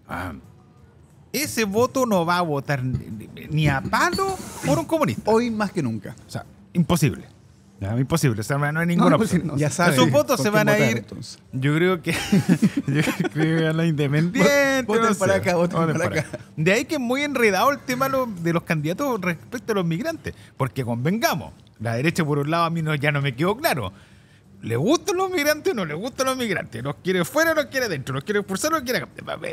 ah, ese voto no va a votar ni a palo por un comunista. Hoy más que nunca. O sea, imposible. imposible, o sea, no hay ninguna opción. votos se van a ir. Yo creo que. yo creo que Voten para acá, voten, para, De ahí que es muy enredado el tema de los candidatos respecto a los migrantes. Porque convengamos, la derecha, por un lado, a mí no, ya no me quedó claro. ¿Le gustan los migrantes o no le gustan los migrantes? ¿Los quiere fuera o los quiere dentro? ¿Los quiere expulsar o los quiere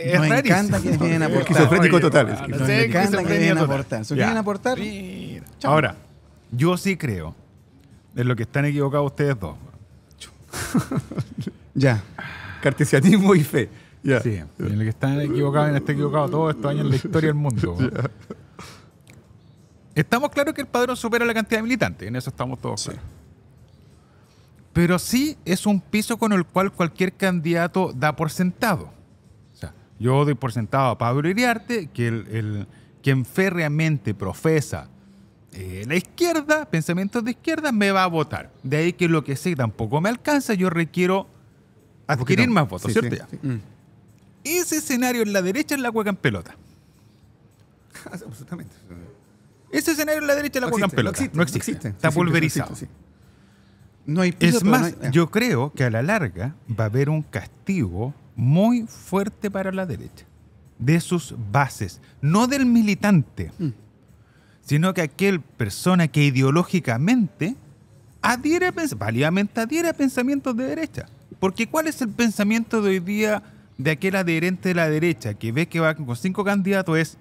Es encanta que vienen a aportar. total. Nos encanta que vienen a aportar. quieren aportar, Ahora, yo sí creo en lo que están equivocados ustedes dos. ya. Cartesianismo y fe. Sí, en lo que están equivocados en están equivocado todos estos años en la historia del mundo. Estamos claros que el padrón supera la cantidad de militantes, en eso estamos todos claros. Pero sí es un piso con el cual cualquier candidato da por sentado. O sea, yo doy por sentado a Pablo Iriarte, que el, quien férreamente profesa eh, la izquierda, pensamientos de izquierda, me va a votar. De ahí que lo que sé tampoco me alcanza, yo requiero adquirir más votos, ¿cierto? Mm. Ese escenario en la derecha es la hueca en pelota. Absolutamente. Ese escenario de la derecha la no existe, No existe, Está pulverizado. No hay es más, yo creo que a la larga va a haber un castigo muy fuerte para la derecha, de sus bases, no del militante, mm. sino que aquel persona que ideológicamente adhiere a válidamente adhiere a pensamientos de derecha. Porque ¿cuál es el pensamiento de hoy día de aquel adherente de la derecha que ve que va con cinco candidatos? Es,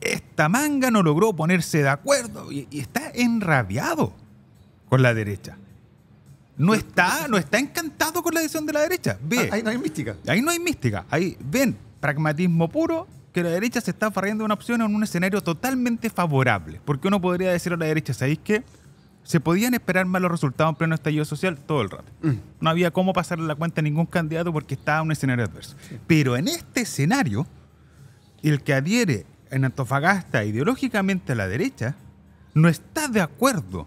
esta manga no logró ponerse de acuerdo y, está enrabiado con la derecha. No está, no está encantado con la decisión de la derecha. Ah, ahí no hay mística. Ahí no hay mística. Ahí ven pragmatismo puro que la derecha se está farriendo una opción en un escenario totalmente favorable. Porque uno podría decir a la derecha, ¿sabéis qué? Se podían esperar malos resultados en pleno estallido social todo el rato. Mm. No había cómo pasarle la cuenta a ningún candidato porque estaba en un escenario adverso. Pero en este escenario, el que adhiere en Antofagasta, ideológicamente a la derecha, no está de acuerdo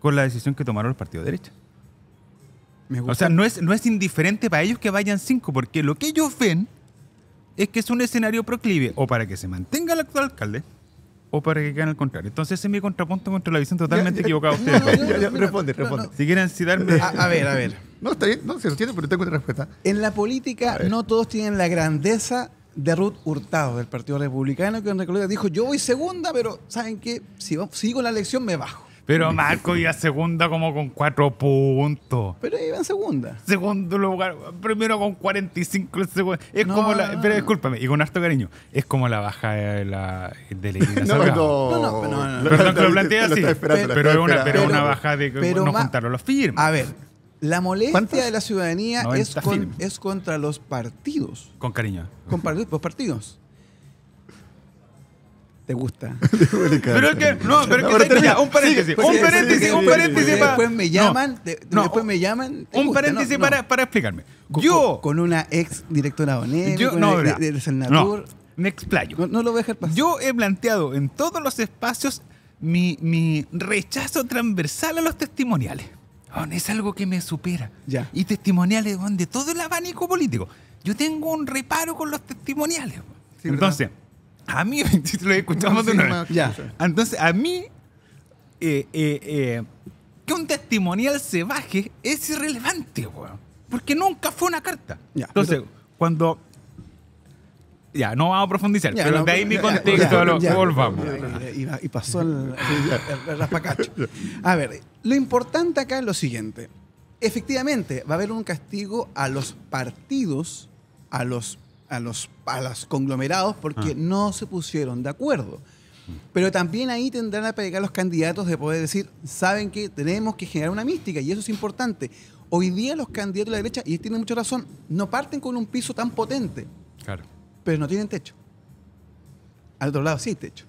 con la decisión que tomaron los partidos de derecha. O sea, no es, no es indiferente para ellos que vayan cinco, porque lo que ellos ven es que es un escenario proclive o para que se mantenga el actual alcalde o para que gane el contrario. Entonces ese es mi contrapunto contra la visión totalmente equivocada. responde, responde. Si quieren citarme... A, ver, a ver. No, está bien, no se sostiene, pero tengo una respuesta. En la política no todos tienen la grandeza de Ruth Hurtado del Partido Republicano que en dijo, yo voy segunda, pero ¿saben qué? Si sigo la elección me bajo. Pero Marco iba segunda como con cuatro puntos. Pero iba en segunda. Segundo lugar, primero con 45 Es como la. pero discúlpame, y con harto cariño. Es como la baja de la, de no, no, no, no, lo planteé así. Pero, es una, baja de. no juntaron los firmas. A ver, la molestia de la ciudadanía es, con, es, contra los partidos. Con cariño. Con los pues, partidos. Te gusta. pero es que, no, pero es que, un paréntesis, un paréntesis, un paréntesis para. Después me llaman, después me llaman. un paréntesis para, explicarme. yo. Con una ex directora ONEM, no, de, senador me explayo. No, lo voy a dejar pasar. Yo he planteado en todos los espacios mi rechazo transversal a los testimoniales es algo que me supera. Y testimoniales, de todo el abanico político. Yo tengo un reparo con los testimoniales. Entonces, a mí, lo escuchamos de una Entonces, a mí, eh, eh, eh, que un testimonial se baje es irrelevante, Porque nunca fue una carta. Entonces, cuando ya, no vamos a profundizar, pero de ahí mi contexto, volvamos. Y, pasó el, el, A ver, lo importante acá es lo siguiente. Efectivamente, va a haber un castigo a los partidos, a los, a los, a conglomerados, porque ah. no se pusieron de acuerdo. Pero también ahí tendrán a pegar los candidatos de poder decir, saben que tenemos que generar una mística, y eso es importante. Hoy día los candidatos de la derecha, y tienen mucha razón, no parten con un piso tan potente. Claro pero no tienen techo. Al otro lado sí techo.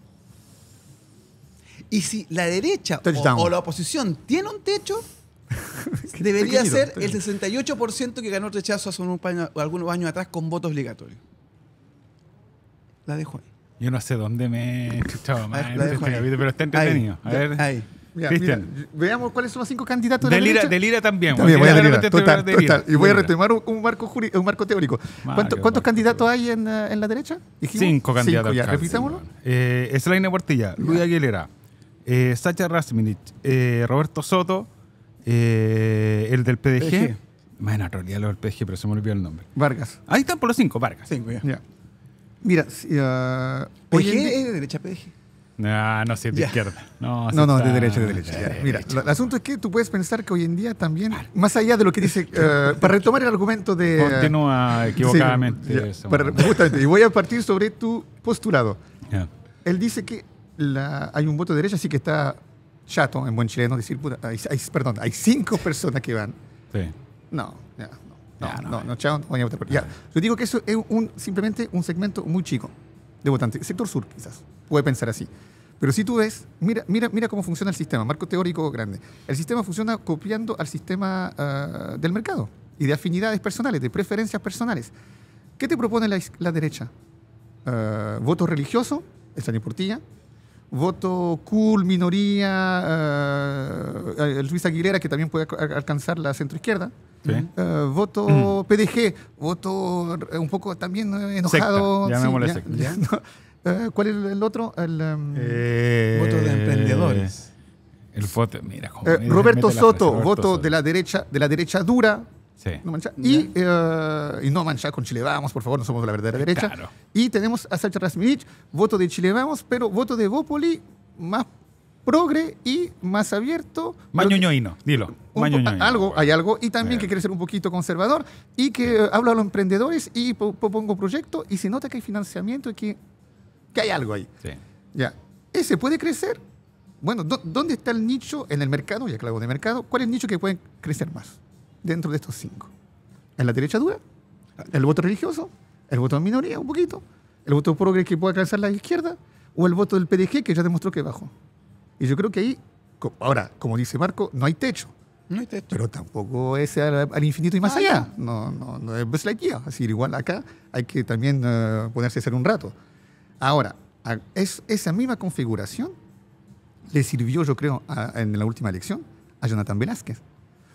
Y si la derecha o, la oposición tiene un techo, debería ser el 68% que ganó el rechazo hace un algunos años atrás con voto obligatorio. La dejo ahí. Yo no sé dónde me he escuchado este pero está entretenido. a ver. Ahí. Cristian. veamos cuáles son los cinco candidatos de la derecha. delira también. también voy a y voy a retomar un, marco, teórico. ¿Cuántos candidatos hay en, eh, en la derecha? Cinco candidatos. Cinco, ya, repitámoslo. Eh, Portilla, Luis Aguilera, eh, Sacha Rasminich, Roberto Soto, el del PDG. Bueno, en realidad lo del PDG, pero se me olvidó el nombre. Vargas. Ahí están por los cinco, Vargas. Cinco, ya. Mira, ah, PDG es de derecha PDG no no, si de izquierda. No, no, no de derecha, de derecha. mira, el asunto es que tú puedes pensar que hoy en día también, más allá de lo que dice, eh, para retomar el argumento de... Continúa equivocadamente. eso, justamente, y voy a partir sobre tu postulado. Él dice que la, hay un voto de derecha, así que está chato en buen chileno decir, puta, perdón, hay cinco personas que van. Sí. No, ya, no, no, no, chao, no voy a votar Yo digo que eso es un, simplemente un segmento muy chico de votantes. Sector sur, quizás, puede pensar así. Pero si tú ves, mira, mira, mira cómo funciona el sistema, marco teórico grande. El sistema funciona copiando al sistema ah, del mercado y de afinidades personales, de preferencias personales. ¿Qué te propone la, derecha? Ah, voto religioso, está en Portilla. Voto cool, minoría, ah, El Luis Aguilera, que también puede alcanzar la centroizquierda. voto mm. PDG, voto un poco también eh, enojado. Secta. Ya Eh, ¿Cuál es el otro? El em, eh, voto de emprendedores. El voto, eh, mira Roberto Soto, voto de la derecha, de la derecha dura. Sí. No mancha, y, no manchar con Chile Vamos, por favor, no somos la verdadera derecha. Y tenemos a Sacha Rasmich, voto de Chile Vamos, pero voto de Gópoli más progre y más abierto. y dilo. mañoñoño. algo, hay algo. Y también que quiere ser un poquito conservador y que habla a los emprendedores y propongo proyectos y se nota que hay financiamiento y que que hay algo ahí. Ya. ¿Ese puede crecer? Bueno, ¿dónde está el nicho en el mercado? Ya claro, de mercado. ¿Cuál es el nicho que puede crecer más dentro de estos cinco? ¿En la derecha dura? ¿El voto religioso? ¿El voto de minoría un poquito? ¿El voto progre que pueda alcanzar la izquierda? ¿O el voto del PDG que ya demostró que bajó? Y yo creo que ahí, ahora, como dice Marco, no hay techo. No hay techo. Pero tampoco es al, infinito y más ah, allá. No, no, es la guía. Es decir, igual acá hay que también eh, ponerse a hacer un rato. Ahora, es, esa misma configuración le sirvió, yo creo, en la última elección a Jonathan Velázquez,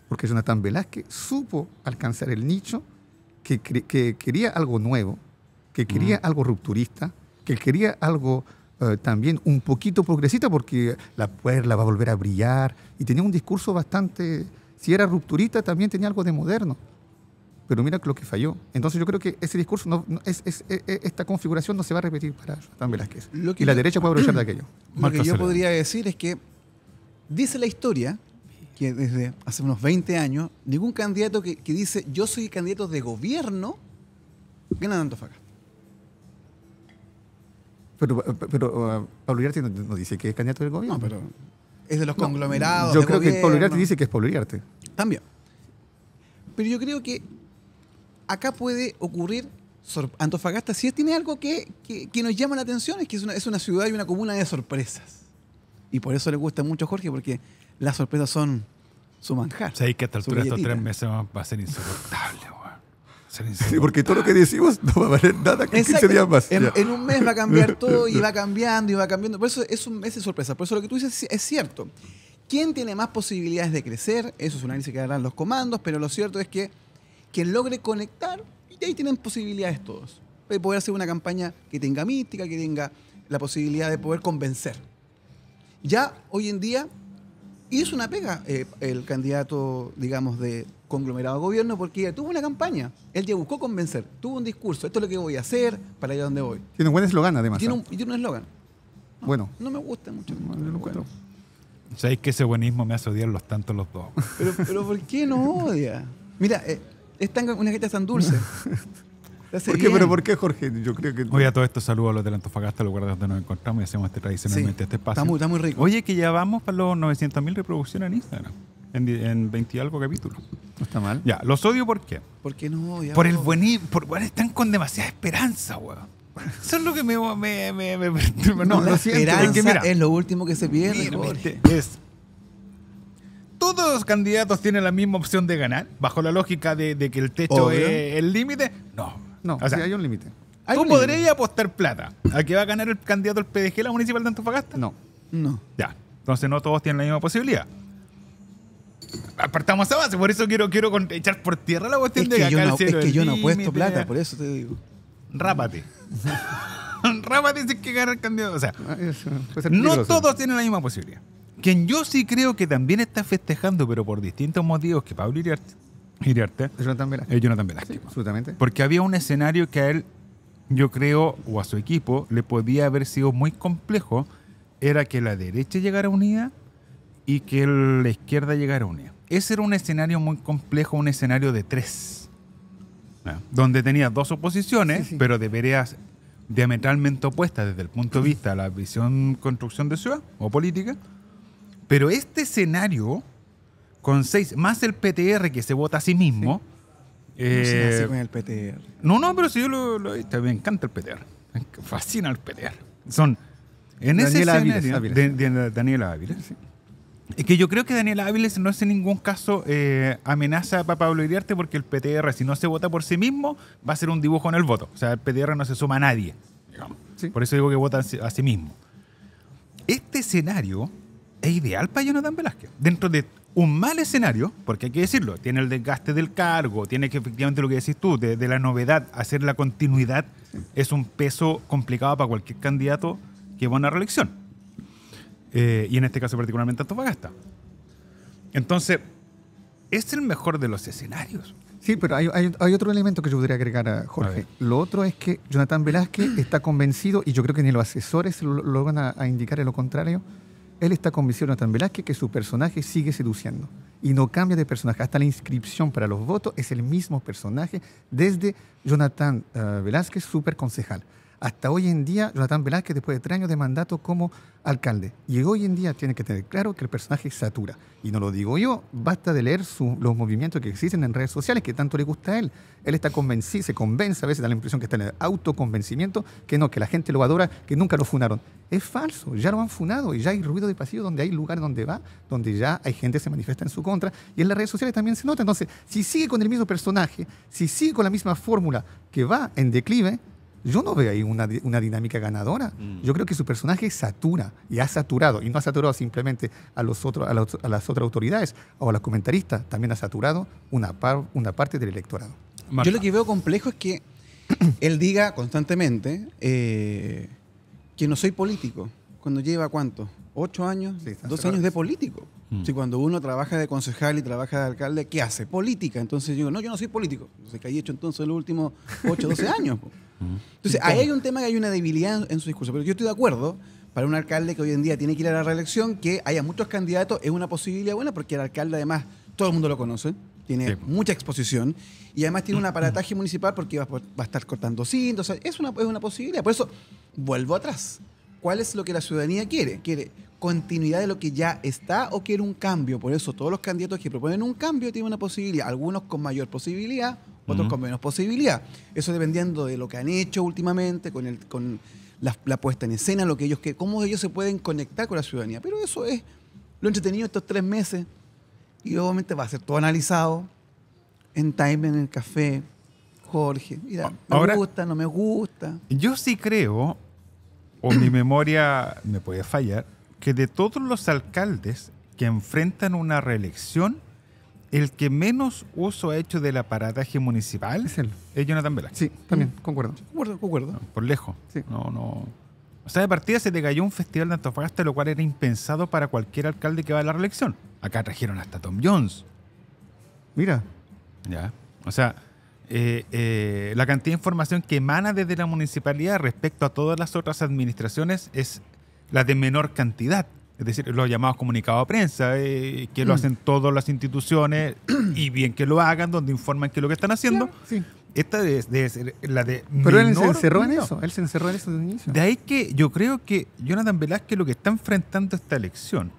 porque Jonathan Velázquez supo alcanzar el nicho que, quería algo nuevo, que quería algo rupturista, que quería algo eh, también un poquito progresista, porque la puerla va a volver a brillar, y tenía un discurso bastante, si era rupturista, también tenía algo de moderno pero mira lo que falló. Entonces yo creo que ese discurso, e, e, esta configuración no se va a repetir para Tan Velázquez. y la derecha puede aprovechar de aquello. Lo que yo podría decir es que dice la historia que desde hace unos 20 años, ningún candidato que, dice yo soy candidato de gobierno gana tanto Antofagasta. Pero, pero ah, Pablo Iriarte no, dice que es candidato del gobierno. No, pero es de los conglomerados. Yo creo que Pablo Iriarte dice que es Pablo Iriarte. También. Pero yo creo que acá puede ocurrir. Antofagasta sí tiene algo que, nos llama la atención, es que es una, ciudad y una comuna de sorpresas. Y por eso le gusta mucho a Jorge, porque las sorpresas son su manjar. Sabéis que a esta altura estos tres meses va a ser insoportable, porque todo lo que decimos no va a valer nada que 15 días más. En, un mes va a cambiar todo y va cambiando y va cambiando. Por eso es un mes de sorpresa. Por eso lo que tú dices es cierto. ¿Quién tiene más posibilidades de crecer? Eso es un análisis que harán los comandos, pero lo cierto es que quien logre conectar, y ahí tienen posibilidades todos. De poder hacer una campaña que tenga mística, que tenga la posibilidad de poder convencer. Ya hoy en día hizo una pega eh, el candidato, digamos, de conglomerado gobierno, porque ya tuvo una campaña. Él ya buscó convencer, tuvo un discurso. Esto es lo que voy a hacer, para allá donde voy. Tiene un buen eslogan, además. Tiene ¿ah? un, tiene un eslogan. bueno. No me gusta mucho. bueno. ¿Sabéis que ese buenismo me hace odiar los tantos los dos? Pero, pero ¿por qué no odia? Mira, eh, están tan, una tan dulce. ¿Por qué? ¿Pero por qué, Jorge? Yo creo que... Oye, a todo esto saludo a los de Antofagasta, los guardas donde nos encontramos y hacemos este, tradicionalmente este espacio. Está muy, muy rico. Oye, que ya vamos para los 900.000 reproducciones en Instagram. En, en, 20 y algo capítulos. No está mal. Ya, los odio ¿por qué? ¿Por qué no Por el buenismo. Por, están con demasiada esperanza, weón. Eso es lo que me... me, me, no, lo esperanza Es, lo último que se pierde. Mira, es todos los candidatos tienen la misma opción de ganar, bajo la lógica de, que el techo es el límite, no. No, hay un límite. ¿Tú podrías apostar plata a que va a ganar el candidato el PDG la municipal de Antofagasta? No. No. Ya. Entonces no todos tienen la misma posibilidad. Apartamos esa base, por eso quiero, quiero echar por tierra la cuestión de que, yo no, es que yo no apuesto plata, por eso te digo. Rápate. Rápate si es que gana el candidato. O sea, no todos tienen la misma posibilidad. Quien yo sí creo que también está festejando, pero por distintos motivos, que Pablo Iriarte. Iriarte Jonathan Velázquez. es Jonathan Velázquez. absolutamente. Porque había un escenario que a él, yo creo, o a su equipo, le podía haber sido muy complejo. Era que la derecha llegara unida y que la izquierda llegara unida. Ese era un escenario muy complejo, un escenario de tres. Donde tenía dos oposiciones, pero de veras diametralmente opuestas desde el punto de vista de la visión construcción de ciudad o política pero este escenario, con seis, más el PTR que se vota a sí mismo. Eh, no, el PTR. no, no, pero si yo lo, lo, me encanta el PTR. fascina el PTR. Son. En ese escenario Áviles, Es que yo creo que Daniel Áviles no es en ningún caso eh, amenaza para Pablo Iriarte porque el PTR, si no se vota por sí mismo, va a ser un dibujo en el voto. O sea, el PTR no se suma a nadie. Por eso digo que vota a sí mismo. Este escenario es ideal para Jonathan Velázquez. Dentro de un mal escenario, porque hay que decirlo, tiene el desgaste del cargo, tiene que efectivamente lo que decís tú, de, la novedad, hacer la continuidad, es un peso complicado para cualquier candidato que va a una reelección. Eh, y en este caso particularmente Antofagasta. Entonces, es el mejor de los escenarios. Sí, pero hay, otro elemento que yo podría agregar a Jorge. lo otro es que Jonathan Velázquez está convencido, y yo creo que ni los asesores lo, van a, indicar en lo contrario, él está convencido, Jonathan Velázquez, que su personaje sigue seduciendo y no cambia de personaje. Hasta la inscripción para los votos es el mismo personaje desde Jonathan eh, Velázquez, super concejal hasta hoy en día, Jonathan Velázquez, después de tres años de mandato como alcalde. Y hoy en día tiene que tener claro que el personaje satura. Y no lo digo yo, basta de leer los movimientos que existen en redes sociales que tanto le gusta a él. Él está convencido, se convence, a veces da la impresión que está en el autoconvencimiento, que no, que la gente lo adora, que nunca lo funaron. Es falso, ya lo han funado y ya hay ruido de pasillo donde hay lugares donde va, donde ya hay gente que se manifiesta en su contra y en las redes sociales también se nota. Entonces, si sigue con el mismo personaje, si sigue con la misma fórmula que va en declive, yo no veo ahí una, dinámica ganadora. Mm. Yo creo que su personaje satura y ha saturado, y no ha saturado simplemente a, los otros, a, las otras autoridades o a los comentaristas, también ha saturado una, parte del electorado. Yo lo que veo complejo es que él diga constantemente eh, que no soy político, cuando lleva cuánto, ocho años, dos años de político. Mm. Si cuando uno trabaja de concejal y trabaja de alcalde, ¿qué hace? Política. Entonces yo digo, no, yo no soy político. Entonces, ¿qué hay hecho entonces en los últimos 8, 12 años? Mm. Entonces, ahí hay un tema que hay una debilidad en, su discurso. Pero yo estoy de acuerdo para un alcalde que hoy en día tiene que ir a la reelección, que haya muchos candidatos, es una posibilidad buena porque el alcalde además todo el mundo lo conoce, tiene mucha exposición y además tiene un aparataje municipal porque va, a estar cortando cintos, es una, es una posibilidad. Por eso vuelvo atrás. ¿Cuál es lo que la ciudadanía quiere? Quiere continuidad de lo que ya está o quiere un cambio. Por eso todos los candidatos que proponen un cambio tienen una posibilidad, algunos con mayor posibilidad, otros con menos posibilidad. Eso dependiendo de lo que han hecho últimamente, con, el, con la, puesta en escena, lo que ellos que, cómo ellos se pueden conectar con la ciudadanía. Pero eso es lo entretenido estos tres meses y obviamente va a ser todo analizado en time, en el café, Jorge. Mira, me gusta, no me gusta. Yo sí creo, o mi memoria me puede fallar, que de todos los alcaldes que enfrentan una reelección, el que menos uso ha hecho del aparataje municipal es, es Jonathan Vela. Sí, también, mm. concuerdo. concuerdo, concuerdo. por lejos. No, no. O sea, de partida se le cayó un festival de Antofagasta, lo cual era impensado para cualquier alcalde que va a la reelección. Acá trajeron hasta Tom Jones. Mira. Ya. O sea, eh, eh, la cantidad de información que emana desde la municipalidad respecto a todas las otras administraciones es las de menor cantidad, es decir, los llamados comunicados a prensa, eh, que lo mm. hacen todas las instituciones y bien que lo hagan, donde informan que lo que están haciendo. Esta debe ser la de. Pero él se encerró en eso. Él se encerró en eso desde inicio. De ahí que yo creo que Jonathan Velázquez lo que está enfrentando esta elección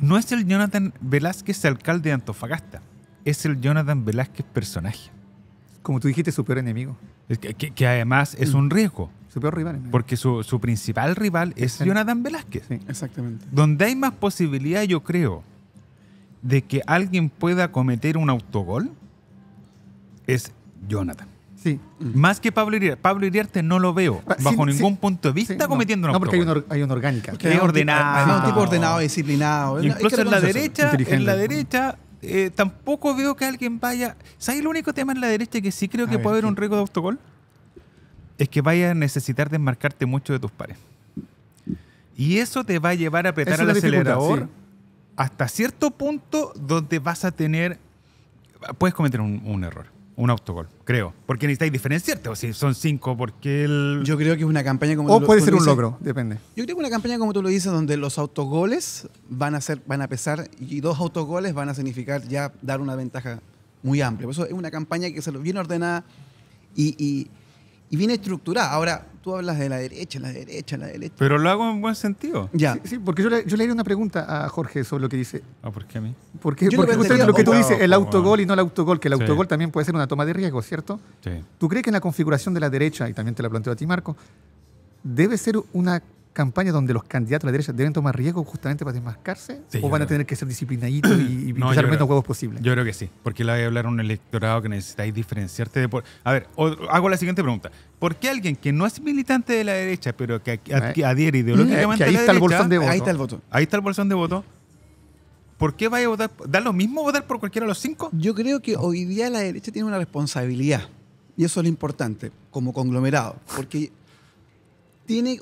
no es el Jonathan Velázquez alcalde de Antofagasta, es el Jonathan Velázquez personaje. Como tú dijiste, su peor enemigo. que además es mm. un riesgo rival. Porque su, principal rival es Jonathan Velázquez. exactamente. Donde hay más posibilidad, yo creo, de que alguien pueda cometer un autogol es Jonathan. Sí. Más que Pablo Iriarte. Pablo Iriarte no lo veo bajo ningún punto de vista cometiendo no, un autogol. No, porque hay una, orgánica. es ordenado. un tipo ordenado, disciplinado. Incluso en, la derecha, en la derecha, eh, tampoco veo que alguien vaya... ¿Sabes el único tema en la derecha que sí creo que puede haber un riesgo de autogol? es que vayas a necesitar desmarcarte mucho de tus pares. Y eso te va a llevar a apretar al acelerador hasta cierto punto donde vas a tener. Puedes cometer un, error, un autogol, creo. Porque necesitáis diferenciarte. O si son cinco, porque el. Yo creo que es una campaña como. O puede ser un logro, depende. Yo creo que una campaña como tú lo dices, donde los autogoles van a, ser, van a pesar y dos autogoles van a significar ya dar una ventaja muy amplia. eso es una campaña que se lo bien ordenada y y viene estructurada. Ahora, tú hablas de la derecha, la derecha, la derecha. Pero lo hago en buen sentido. Ya. Sí, porque yo le, haría una pregunta a Jorge sobre lo que dice. Ah, ¿por qué a mí? Porque, lo, usted, lo que tú dices, el autogol ah. y no el autogol, que el autogol también puede ser una toma de riesgo, ¿cierto? Sí. ¿Tú crees que en la configuración de la derecha, y también te la planteo a ti, Marco, debe ser una campañas donde los candidatos de la derecha deben tomar riesgos justamente para desmascarse? ¿O van a tener que ser disciplinaditos y, y menos huevos posible? Yo creo que sí, porque le voy a hablar a un electorado que necesitáis diferenciarte de... Por... A ver, hago la siguiente pregunta. ¿Por qué alguien que no es militante de la derecha, pero que, adhiere ideológicamente ahí está el bolsón de voto. Ahí está el voto. Ahí está el bolsón de voto. ¿Por qué va a votar? ¿Da lo mismo votar por cualquiera de los cinco? Yo creo que hoy día la derecha tiene una responsabilidad. Y eso es lo importante, como conglomerado. Porque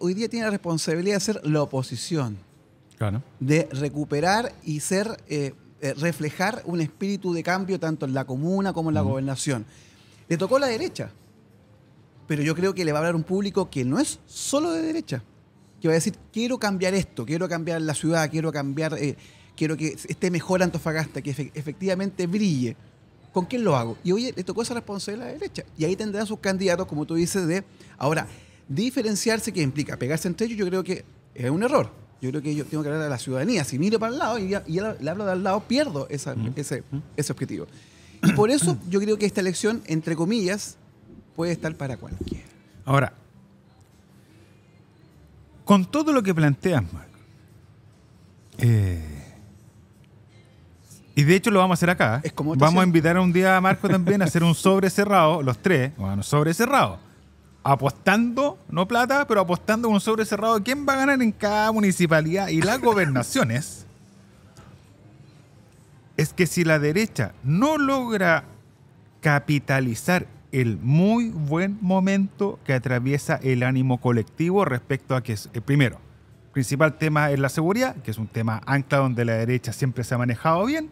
hoy día tiene la responsabilidad de ser la oposición. Claro. De recuperar y ser, eh, eh, reflejar un espíritu de cambio tanto en la comuna como en la gobernación. Le tocó la derecha, pero yo creo que le va a hablar un público que no es solo de derecha, que va a decir, quiero cambiar esto, quiero cambiar la ciudad, quiero cambiar, eh, quiero que esté mejor Antofagasta, que efectivamente brille. ¿Con quién lo hago? Y hoy le tocó esa responsabilidad a la derecha. Y ahí tendrán sus candidatos, como tú dices, de... Ahora, diferenciarse, que implica pegarse entre ellos, yo creo que es un error. Yo creo que yo tengo que hablar a la ciudadanía. Si miro para el lado y, le hablo de al lado, pierdo mm. Mm. ese, objetivo. Y por eso yo creo que esta elección, entre comillas, puede estar para cualquiera. Ahora, con todo lo que planteas, Marco, eh, y de hecho lo vamos a hacer acá. ¿eh? vamos a invitar un día a Marco también a hacer un sobre cerrado, los tres, bueno, sobre cerrado apostando, no plata, pero apostando con un sobre cerrado quién va a ganar en cada municipalidad y las gobernaciones, es que si la derecha no logra capitalizar el muy buen momento que atraviesa el ánimo colectivo respecto a que es, el eh, primero, principal tema es la seguridad, que es un tema ancla donde la derecha siempre se ha manejado bien,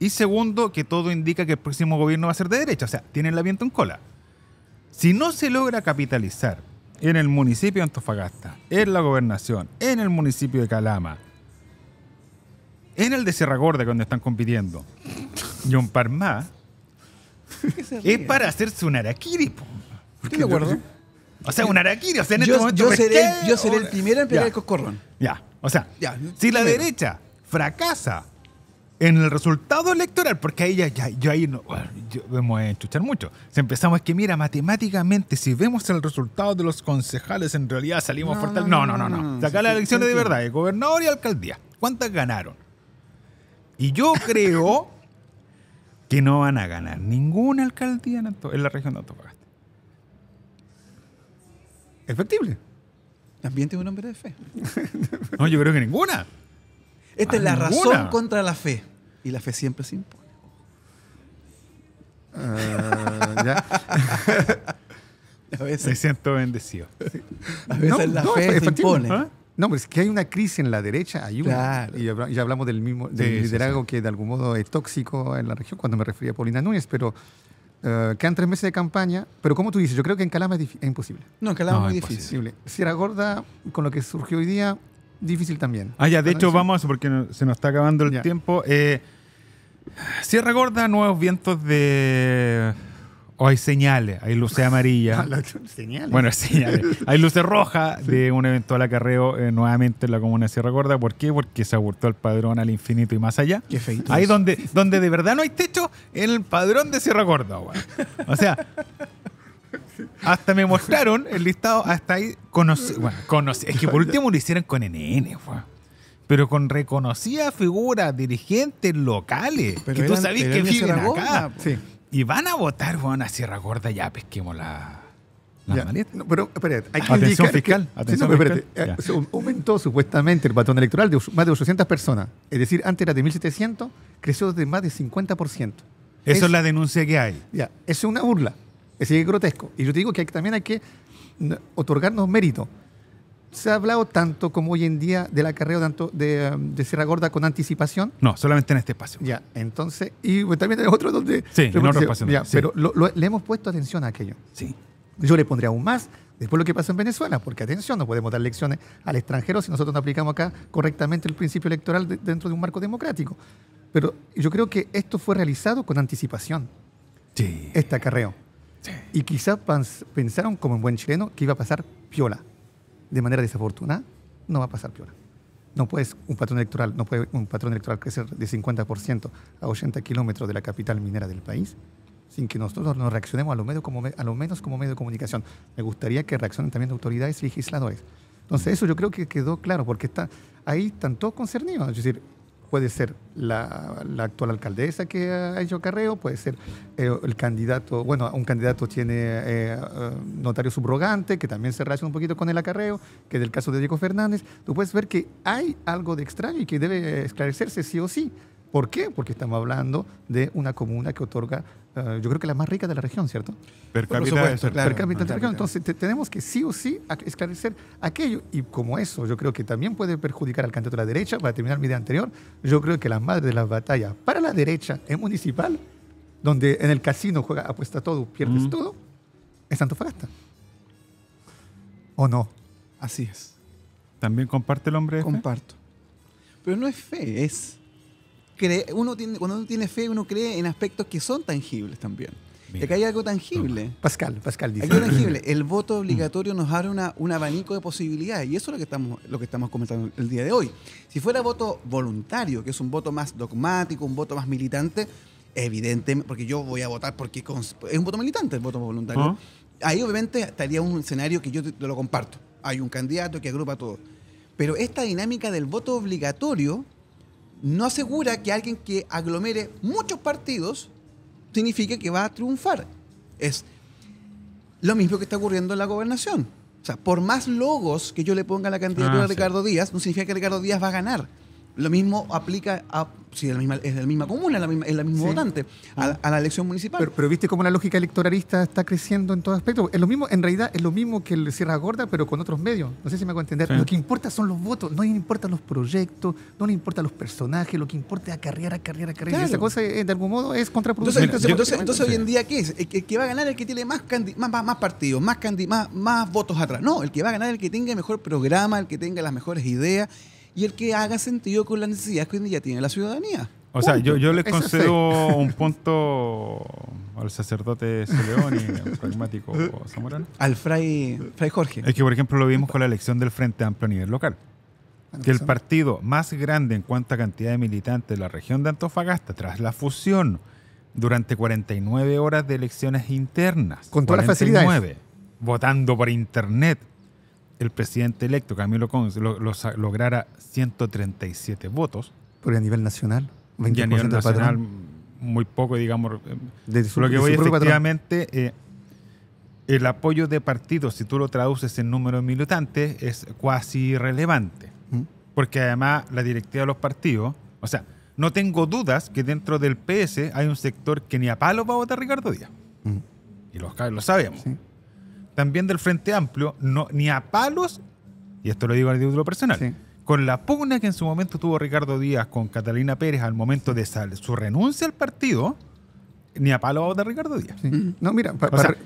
y segundo, que todo indica que el próximo gobierno va a ser de derecha, o sea, tienen la viento en cola. Si no se logra capitalizar en el municipio de Antofagasta, en la gobernación, en el municipio de Calama, en el de Sierra Gorda, donde están compitiendo, y un par más, es para hacerse un araquiri. Estoy de acuerdo. o sea, un araquiri. O sea, en yo, este yo, seré, el primero en pegar el coscorrón. Ya, o sea, si la derecha fracasa en el resultado electoral, porque ahí ya, yo ahí no, a enchuchar mucho. Si empezamos es que, mira, matemáticamente, si vemos el resultado de los concejales, en realidad salimos fuertes. No, no, no, no. Sacar las elecciones de verdad, de gobernador y alcaldía. ¿Cuántas ganaron? Y yo creo que no van a ganar ninguna alcaldía en, la región de Antofagasta. Es factible. También tiene un hombre de fe. no, yo creo que ninguna. Esta es la razón contra la fe. Y la fe siempre se impone. Ah, a veces. Me siento bendecido. A veces la fe se impone. ¿eh? No, pero es que hay una crisis en la derecha, hay una. Y ya hablamos del mismo liderazgo que de algún modo es tóxico en la región, cuando me refería a Paulina Núñez, pero eh, quedan tres meses de campaña, pero como tú dices, yo creo que en Calama es, imposible. No, en Calama es muy difícil. Sierra Gorda, con lo que surgió hoy día, difícil también. Ah, ya, de hecho, vamos, porque se nos está acabando el tiempo. Eh, Sierra Gorda, nuevos vientos de. O oh, hay señales, hay luces amarillas. señales. Bueno, señales. Hay luces rojas de un eventual acarreo eh, nuevamente en la comuna de Sierra Gorda. ¿Por qué? Porque se aburtó el padrón al infinito y más allá. Qué feito. Ahí donde, donde de verdad no hay techo, el padrón de Sierra Gorda, O sea, hasta me mostraron el listado, hasta ahí conocí, es que por último lo hicieron con NN, Pero con reconocidas figuras, dirigentes locales, que tú sabías que viven acá. Y van a votar, a Sierra Gorda, ya pesquemos la... manita pero atención fiscal. atención fiscal. Eh, aumentó supuestamente el patrón electoral de más de 800 personas. Es decir, antes era de 1.700, creció de más de 50%. Eso es, es la denuncia que hay. Ya, es una burla. Es grotesco. Y yo te digo que también hay que otorgarnos mérito. ¿Se ha hablado tanto como hoy en día del acarreo tanto de, um, de, Sierra Gorda con anticipación? No, solamente en este espacio. Ya, entonces, y pues, también hay otro donde... Sí, en otro espacio. Pero le hemos puesto atención a aquello. Sí. Yo le pondría aún más después lo que pasa en Venezuela, porque atención, no podemos dar lecciones al extranjero si nosotros no aplicamos acá correctamente el principio electoral dentro de un marco democrático. Pero yo creo que esto fue realizado con anticipación. Sí. Este acarreo. Y quizá pensaron, como en buen chileno, que iba a pasar piola. De manera desafortunada, no va a pasar piola. No puedes un patrón electoral, no puede un patrón electoral crecer de 50% a 80 kilómetros de la capital minera del país sin que nosotros nos reaccionemos a lo, como, a lo menos como medio de comunicación. Me gustaría que reaccionen también autoridades y legisladores. Entonces, eso yo creo que quedó claro, porque está, ahí están todos concernidos. Es decir, puede ser la, actual alcaldesa que ha hecho acarreo, puede ser eh, el candidato, bueno, un candidato tiene eh, eh, notario subrogante, que también se relaciona un poquito con el acarreo, que del caso de Diego Fernández, tú puedes ver que hay algo de extraño y que debe esclarecerse sí o sí. ¿Por qué? Porque estamos hablando de una comuna que otorga, eh, yo creo que la más rica de la región, ¿cierto? Per cápita Per Entonces tenemos que sí o sí esclarecer aquello. Y como eso, yo creo que también puede perjudicar al candidato de la derecha, para terminar mi idea anterior, yo creo que la madre de la batalla para la derecha es municipal, donde en el casino juega apuesta todo, pierdes todo, es Antofagasta. ¿O no? Así es. ¿También comparte el hombre? Comparto. Pero no es fe, es uno cuando uno tiene fe, uno cree en aspectos que son tangibles también. De que hay algo tangible. Pascal, Pascal dice. algo tangible. El voto mm. obligatorio nos abre un abanico de posibilidades. Y eso es lo que estamos, lo que estamos comentando el día de hoy. Si fuera voto voluntario, que es un voto más dogmático, un voto más militante, evidentemente, porque yo voy a votar porque es un voto militante el voto voluntario. Ah. Ahí obviamente estaría un escenario que yo lo comparto. Hay un candidato que agrupa todo. Pero esta dinámica del voto obligatorio no asegura que alguien que aglomere muchos partidos signifique que va a triunfar. Es lo mismo que está ocurriendo en la gobernación. O sea, por más logos que yo le ponga a la candidatura ah, de Ricardo Díaz, no significa que Ricardo Díaz va a ganar. Lo mismo aplica a. Si es, de la misma, comuna, es la misma, la votante, mm. a, la elección municipal. Pero, viste cómo la lógica electoralista está creciendo en todo aspecto. Es lo mismo, en realidad, es lo mismo que el Sierra Gorda, pero con otros medios. No sé si me hago entender. Lo que importa son los votos, no le importan los proyectos, no le importan los personajes, lo que importa es acarrear, acarrear, acarrear. esa cosa, eh, de algún modo, es contraproducente. Entonces, entonces, hoy en día, ¿qué es? El, que va a ganar el que tiene más, más, partidos, más, más, más votos atrás. No, el que va a ganar el que tenga el mejor programa, el que tenga las mejores ideas y el que haga sentido con las necesidades que hoy día tiene la ciudadanía. O sea, yo, yo les concedo un punto al sacerdote Celeoni, al pragmático zamorano. Al fray, Jorge. Es que, por ejemplo, lo vimos con la elección del Frente Amplio a nivel local. Ah, que el partido más grande en cuanto a cantidad de militantes de la región de Antofagasta, tras la fusión durante 49 horas de elecciones internas. Con Votando por internet, el presidente electo, Camilo Cons, lo, lograra 137 votos. Porque a nivel nacional, a nivel nacional, muy poco, digamos. Eh, lo que voy efectivamente, eh, el apoyo de partidos, si tú lo traduces en número de militantes, es cuasi irrelevante. ¿Mm? Porque además la directiva de los partidos, o sea, no tengo dudas que dentro del PS hay un sector que ni a palo va a votar Ricardo Díaz. ¿Mm? Y los lo sabemos también del Frente Amplio, no, ni a palos, y esto lo digo a título personal, con la pugna que en su momento tuvo Ricardo Díaz con Catalina Pérez al momento de su renuncia al partido, ni a palos va a votar Ricardo Díaz. Mm. No, mira,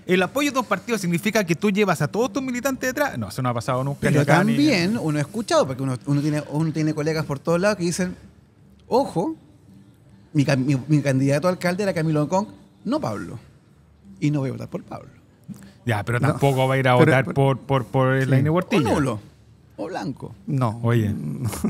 el apoyo de un partido significa que tú llevas a todos tus militantes detrás. No, eso no ha pasado nunca. Pero también uno ha escuchado, porque uno, tiene, uno tiene colegas por todos lados que dicen, ojo, mi, candidato a alcalde era Camilo Hong Kong, no Pablo. Y no voy a votar por Pablo. Ya, pero tampoco va a ir a votar por, por, por sí. la O nulo. O blanco. No. Oye.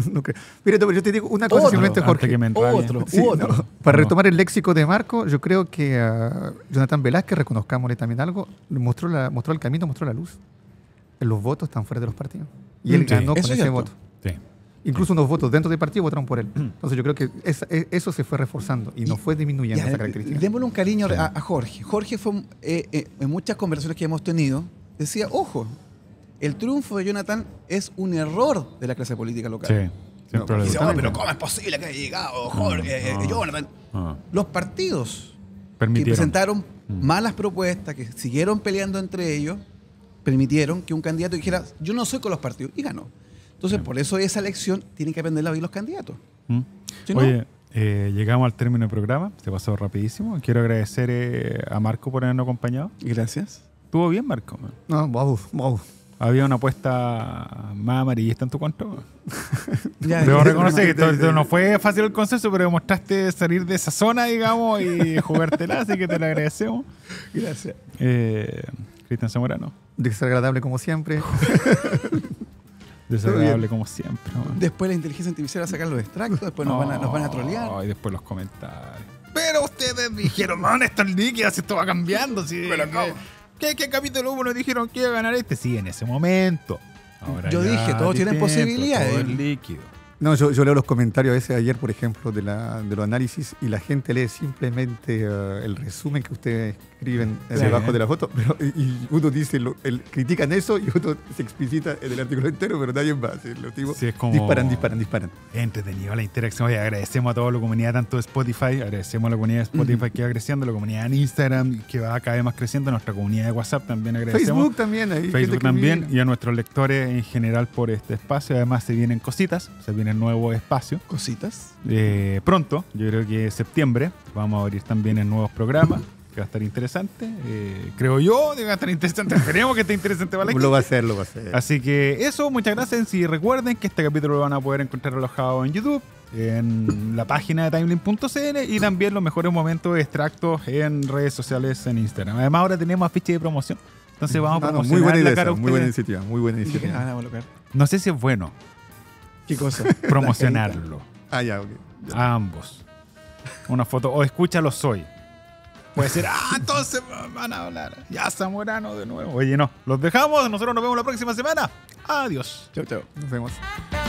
mira, yo te digo una cosa simplemente, Jorge. otro, otro. para retomar el léxico de Marco, yo creo que uh, Jonathan Velázquez, reconozcámosle también algo, mostró, la, mostró el camino, mostró la luz. Los votos están fuera de los partidos. Y él mm, ganó con ese voto. Sí. Incluso unos votos dentro del partido votaron por él. Entonces yo creo que e, eso se fue reforzando y, no fue disminuyendo esa eh, característica. Démosle un cariño a, Jorge. Jorge fue, eh, eh, en muchas conversaciones que hemos tenido, decía, ojo, el triunfo de Jonathan es un error de la clase política local. Sí. No, dice, pero ¿cómo es posible que haya llegado Jorge, Jonathan? Los partidos que presentaron mm. malas propuestas, que siguieron peleando entre ellos, permitieron que un candidato dijera, yo no soy con los partidos, y ganó. Entonces, por eso esa elección tienen que aprenderla hoy los candidatos. Mm. Oye, eh, llegamos al término del programa, se pasó rapidísimo. Quiero agradecer eh, a Marco por habernos acompañado. Gracias. Tuvo bien, Marco. No, wow, wow. Había una apuesta más amarillista en tu cuento. Debo reconocer que no fue fácil el consenso, pero demostraste salir de esa zona, digamos, y jugártela, así que te lo agradecemos. Gracias. Eh, Cristian Zamorano. De ser agradable como siempre. Desagradable como siempre. Después la inteligencia artificial va a sacar los extractos, después nos, van a, nos van a trolear. Y después los comentarios. Pero ustedes dijeron, man, esto es líquido, si esto va cambiando. sí ¿qué, ¿qué, capítulo 1 dijeron que iba a ganar este? Sí, en ese momento. Yo dije, todos tienen posibilidades. Todo líquido. No, yo, leo los comentarios a veces ayer, por ejemplo, de, la, de los análisis y la gente lee simplemente eh, el resumen que ustedes escriben debajo de la foto, y, uno dice, critican eso y otro se explicita en el artículo entero, pero nadie va a decirlo, disparan, disparan, disparan. Entretenido la interacción. Oye, agradecemos a toda la comunidad, tanto de Spotify, agradecemos a la comunidad de Spotify que va creciendo, la comunidad en Instagram que va cada vez más creciendo, nuestra comunidad de WhatsApp también agradecemos. Facebook también, ahí Facebook también, y a nuestros lectores en general por este espacio. Además, se vienen cositas, se vienen nuevo espacio. Cositas. Eh, pronto, yo creo que septiembre, vamos a abrir también en nuevos programas. que va a estar interesante. Eh, creo yo que va a estar interesante. Esperemos que esté interesante vale Lo va a hacer, lo va a hacer. Así que eso, muchas gracias. Y recuerden que este capítulo lo van a poder encontrar alojado en YouTube, en la página de timeline.cl y también los mejores momentos extractos en redes sociales en Instagram. Además, ahora tenemos afiche de promoción. Entonces vamos a ah, promocionar la Muy buena iniciativa, muy buena iniciativa. No sé si es bueno, cosa? Promocionarlo. A ah, ambos. Una foto. O escúchalo soy. Puede ser, ah, entonces van a hablar. Ya Zamorano de nuevo. Oye, no. Los dejamos. Nosotros nos vemos la próxima semana. Adiós. Chau, chau. Nos vemos.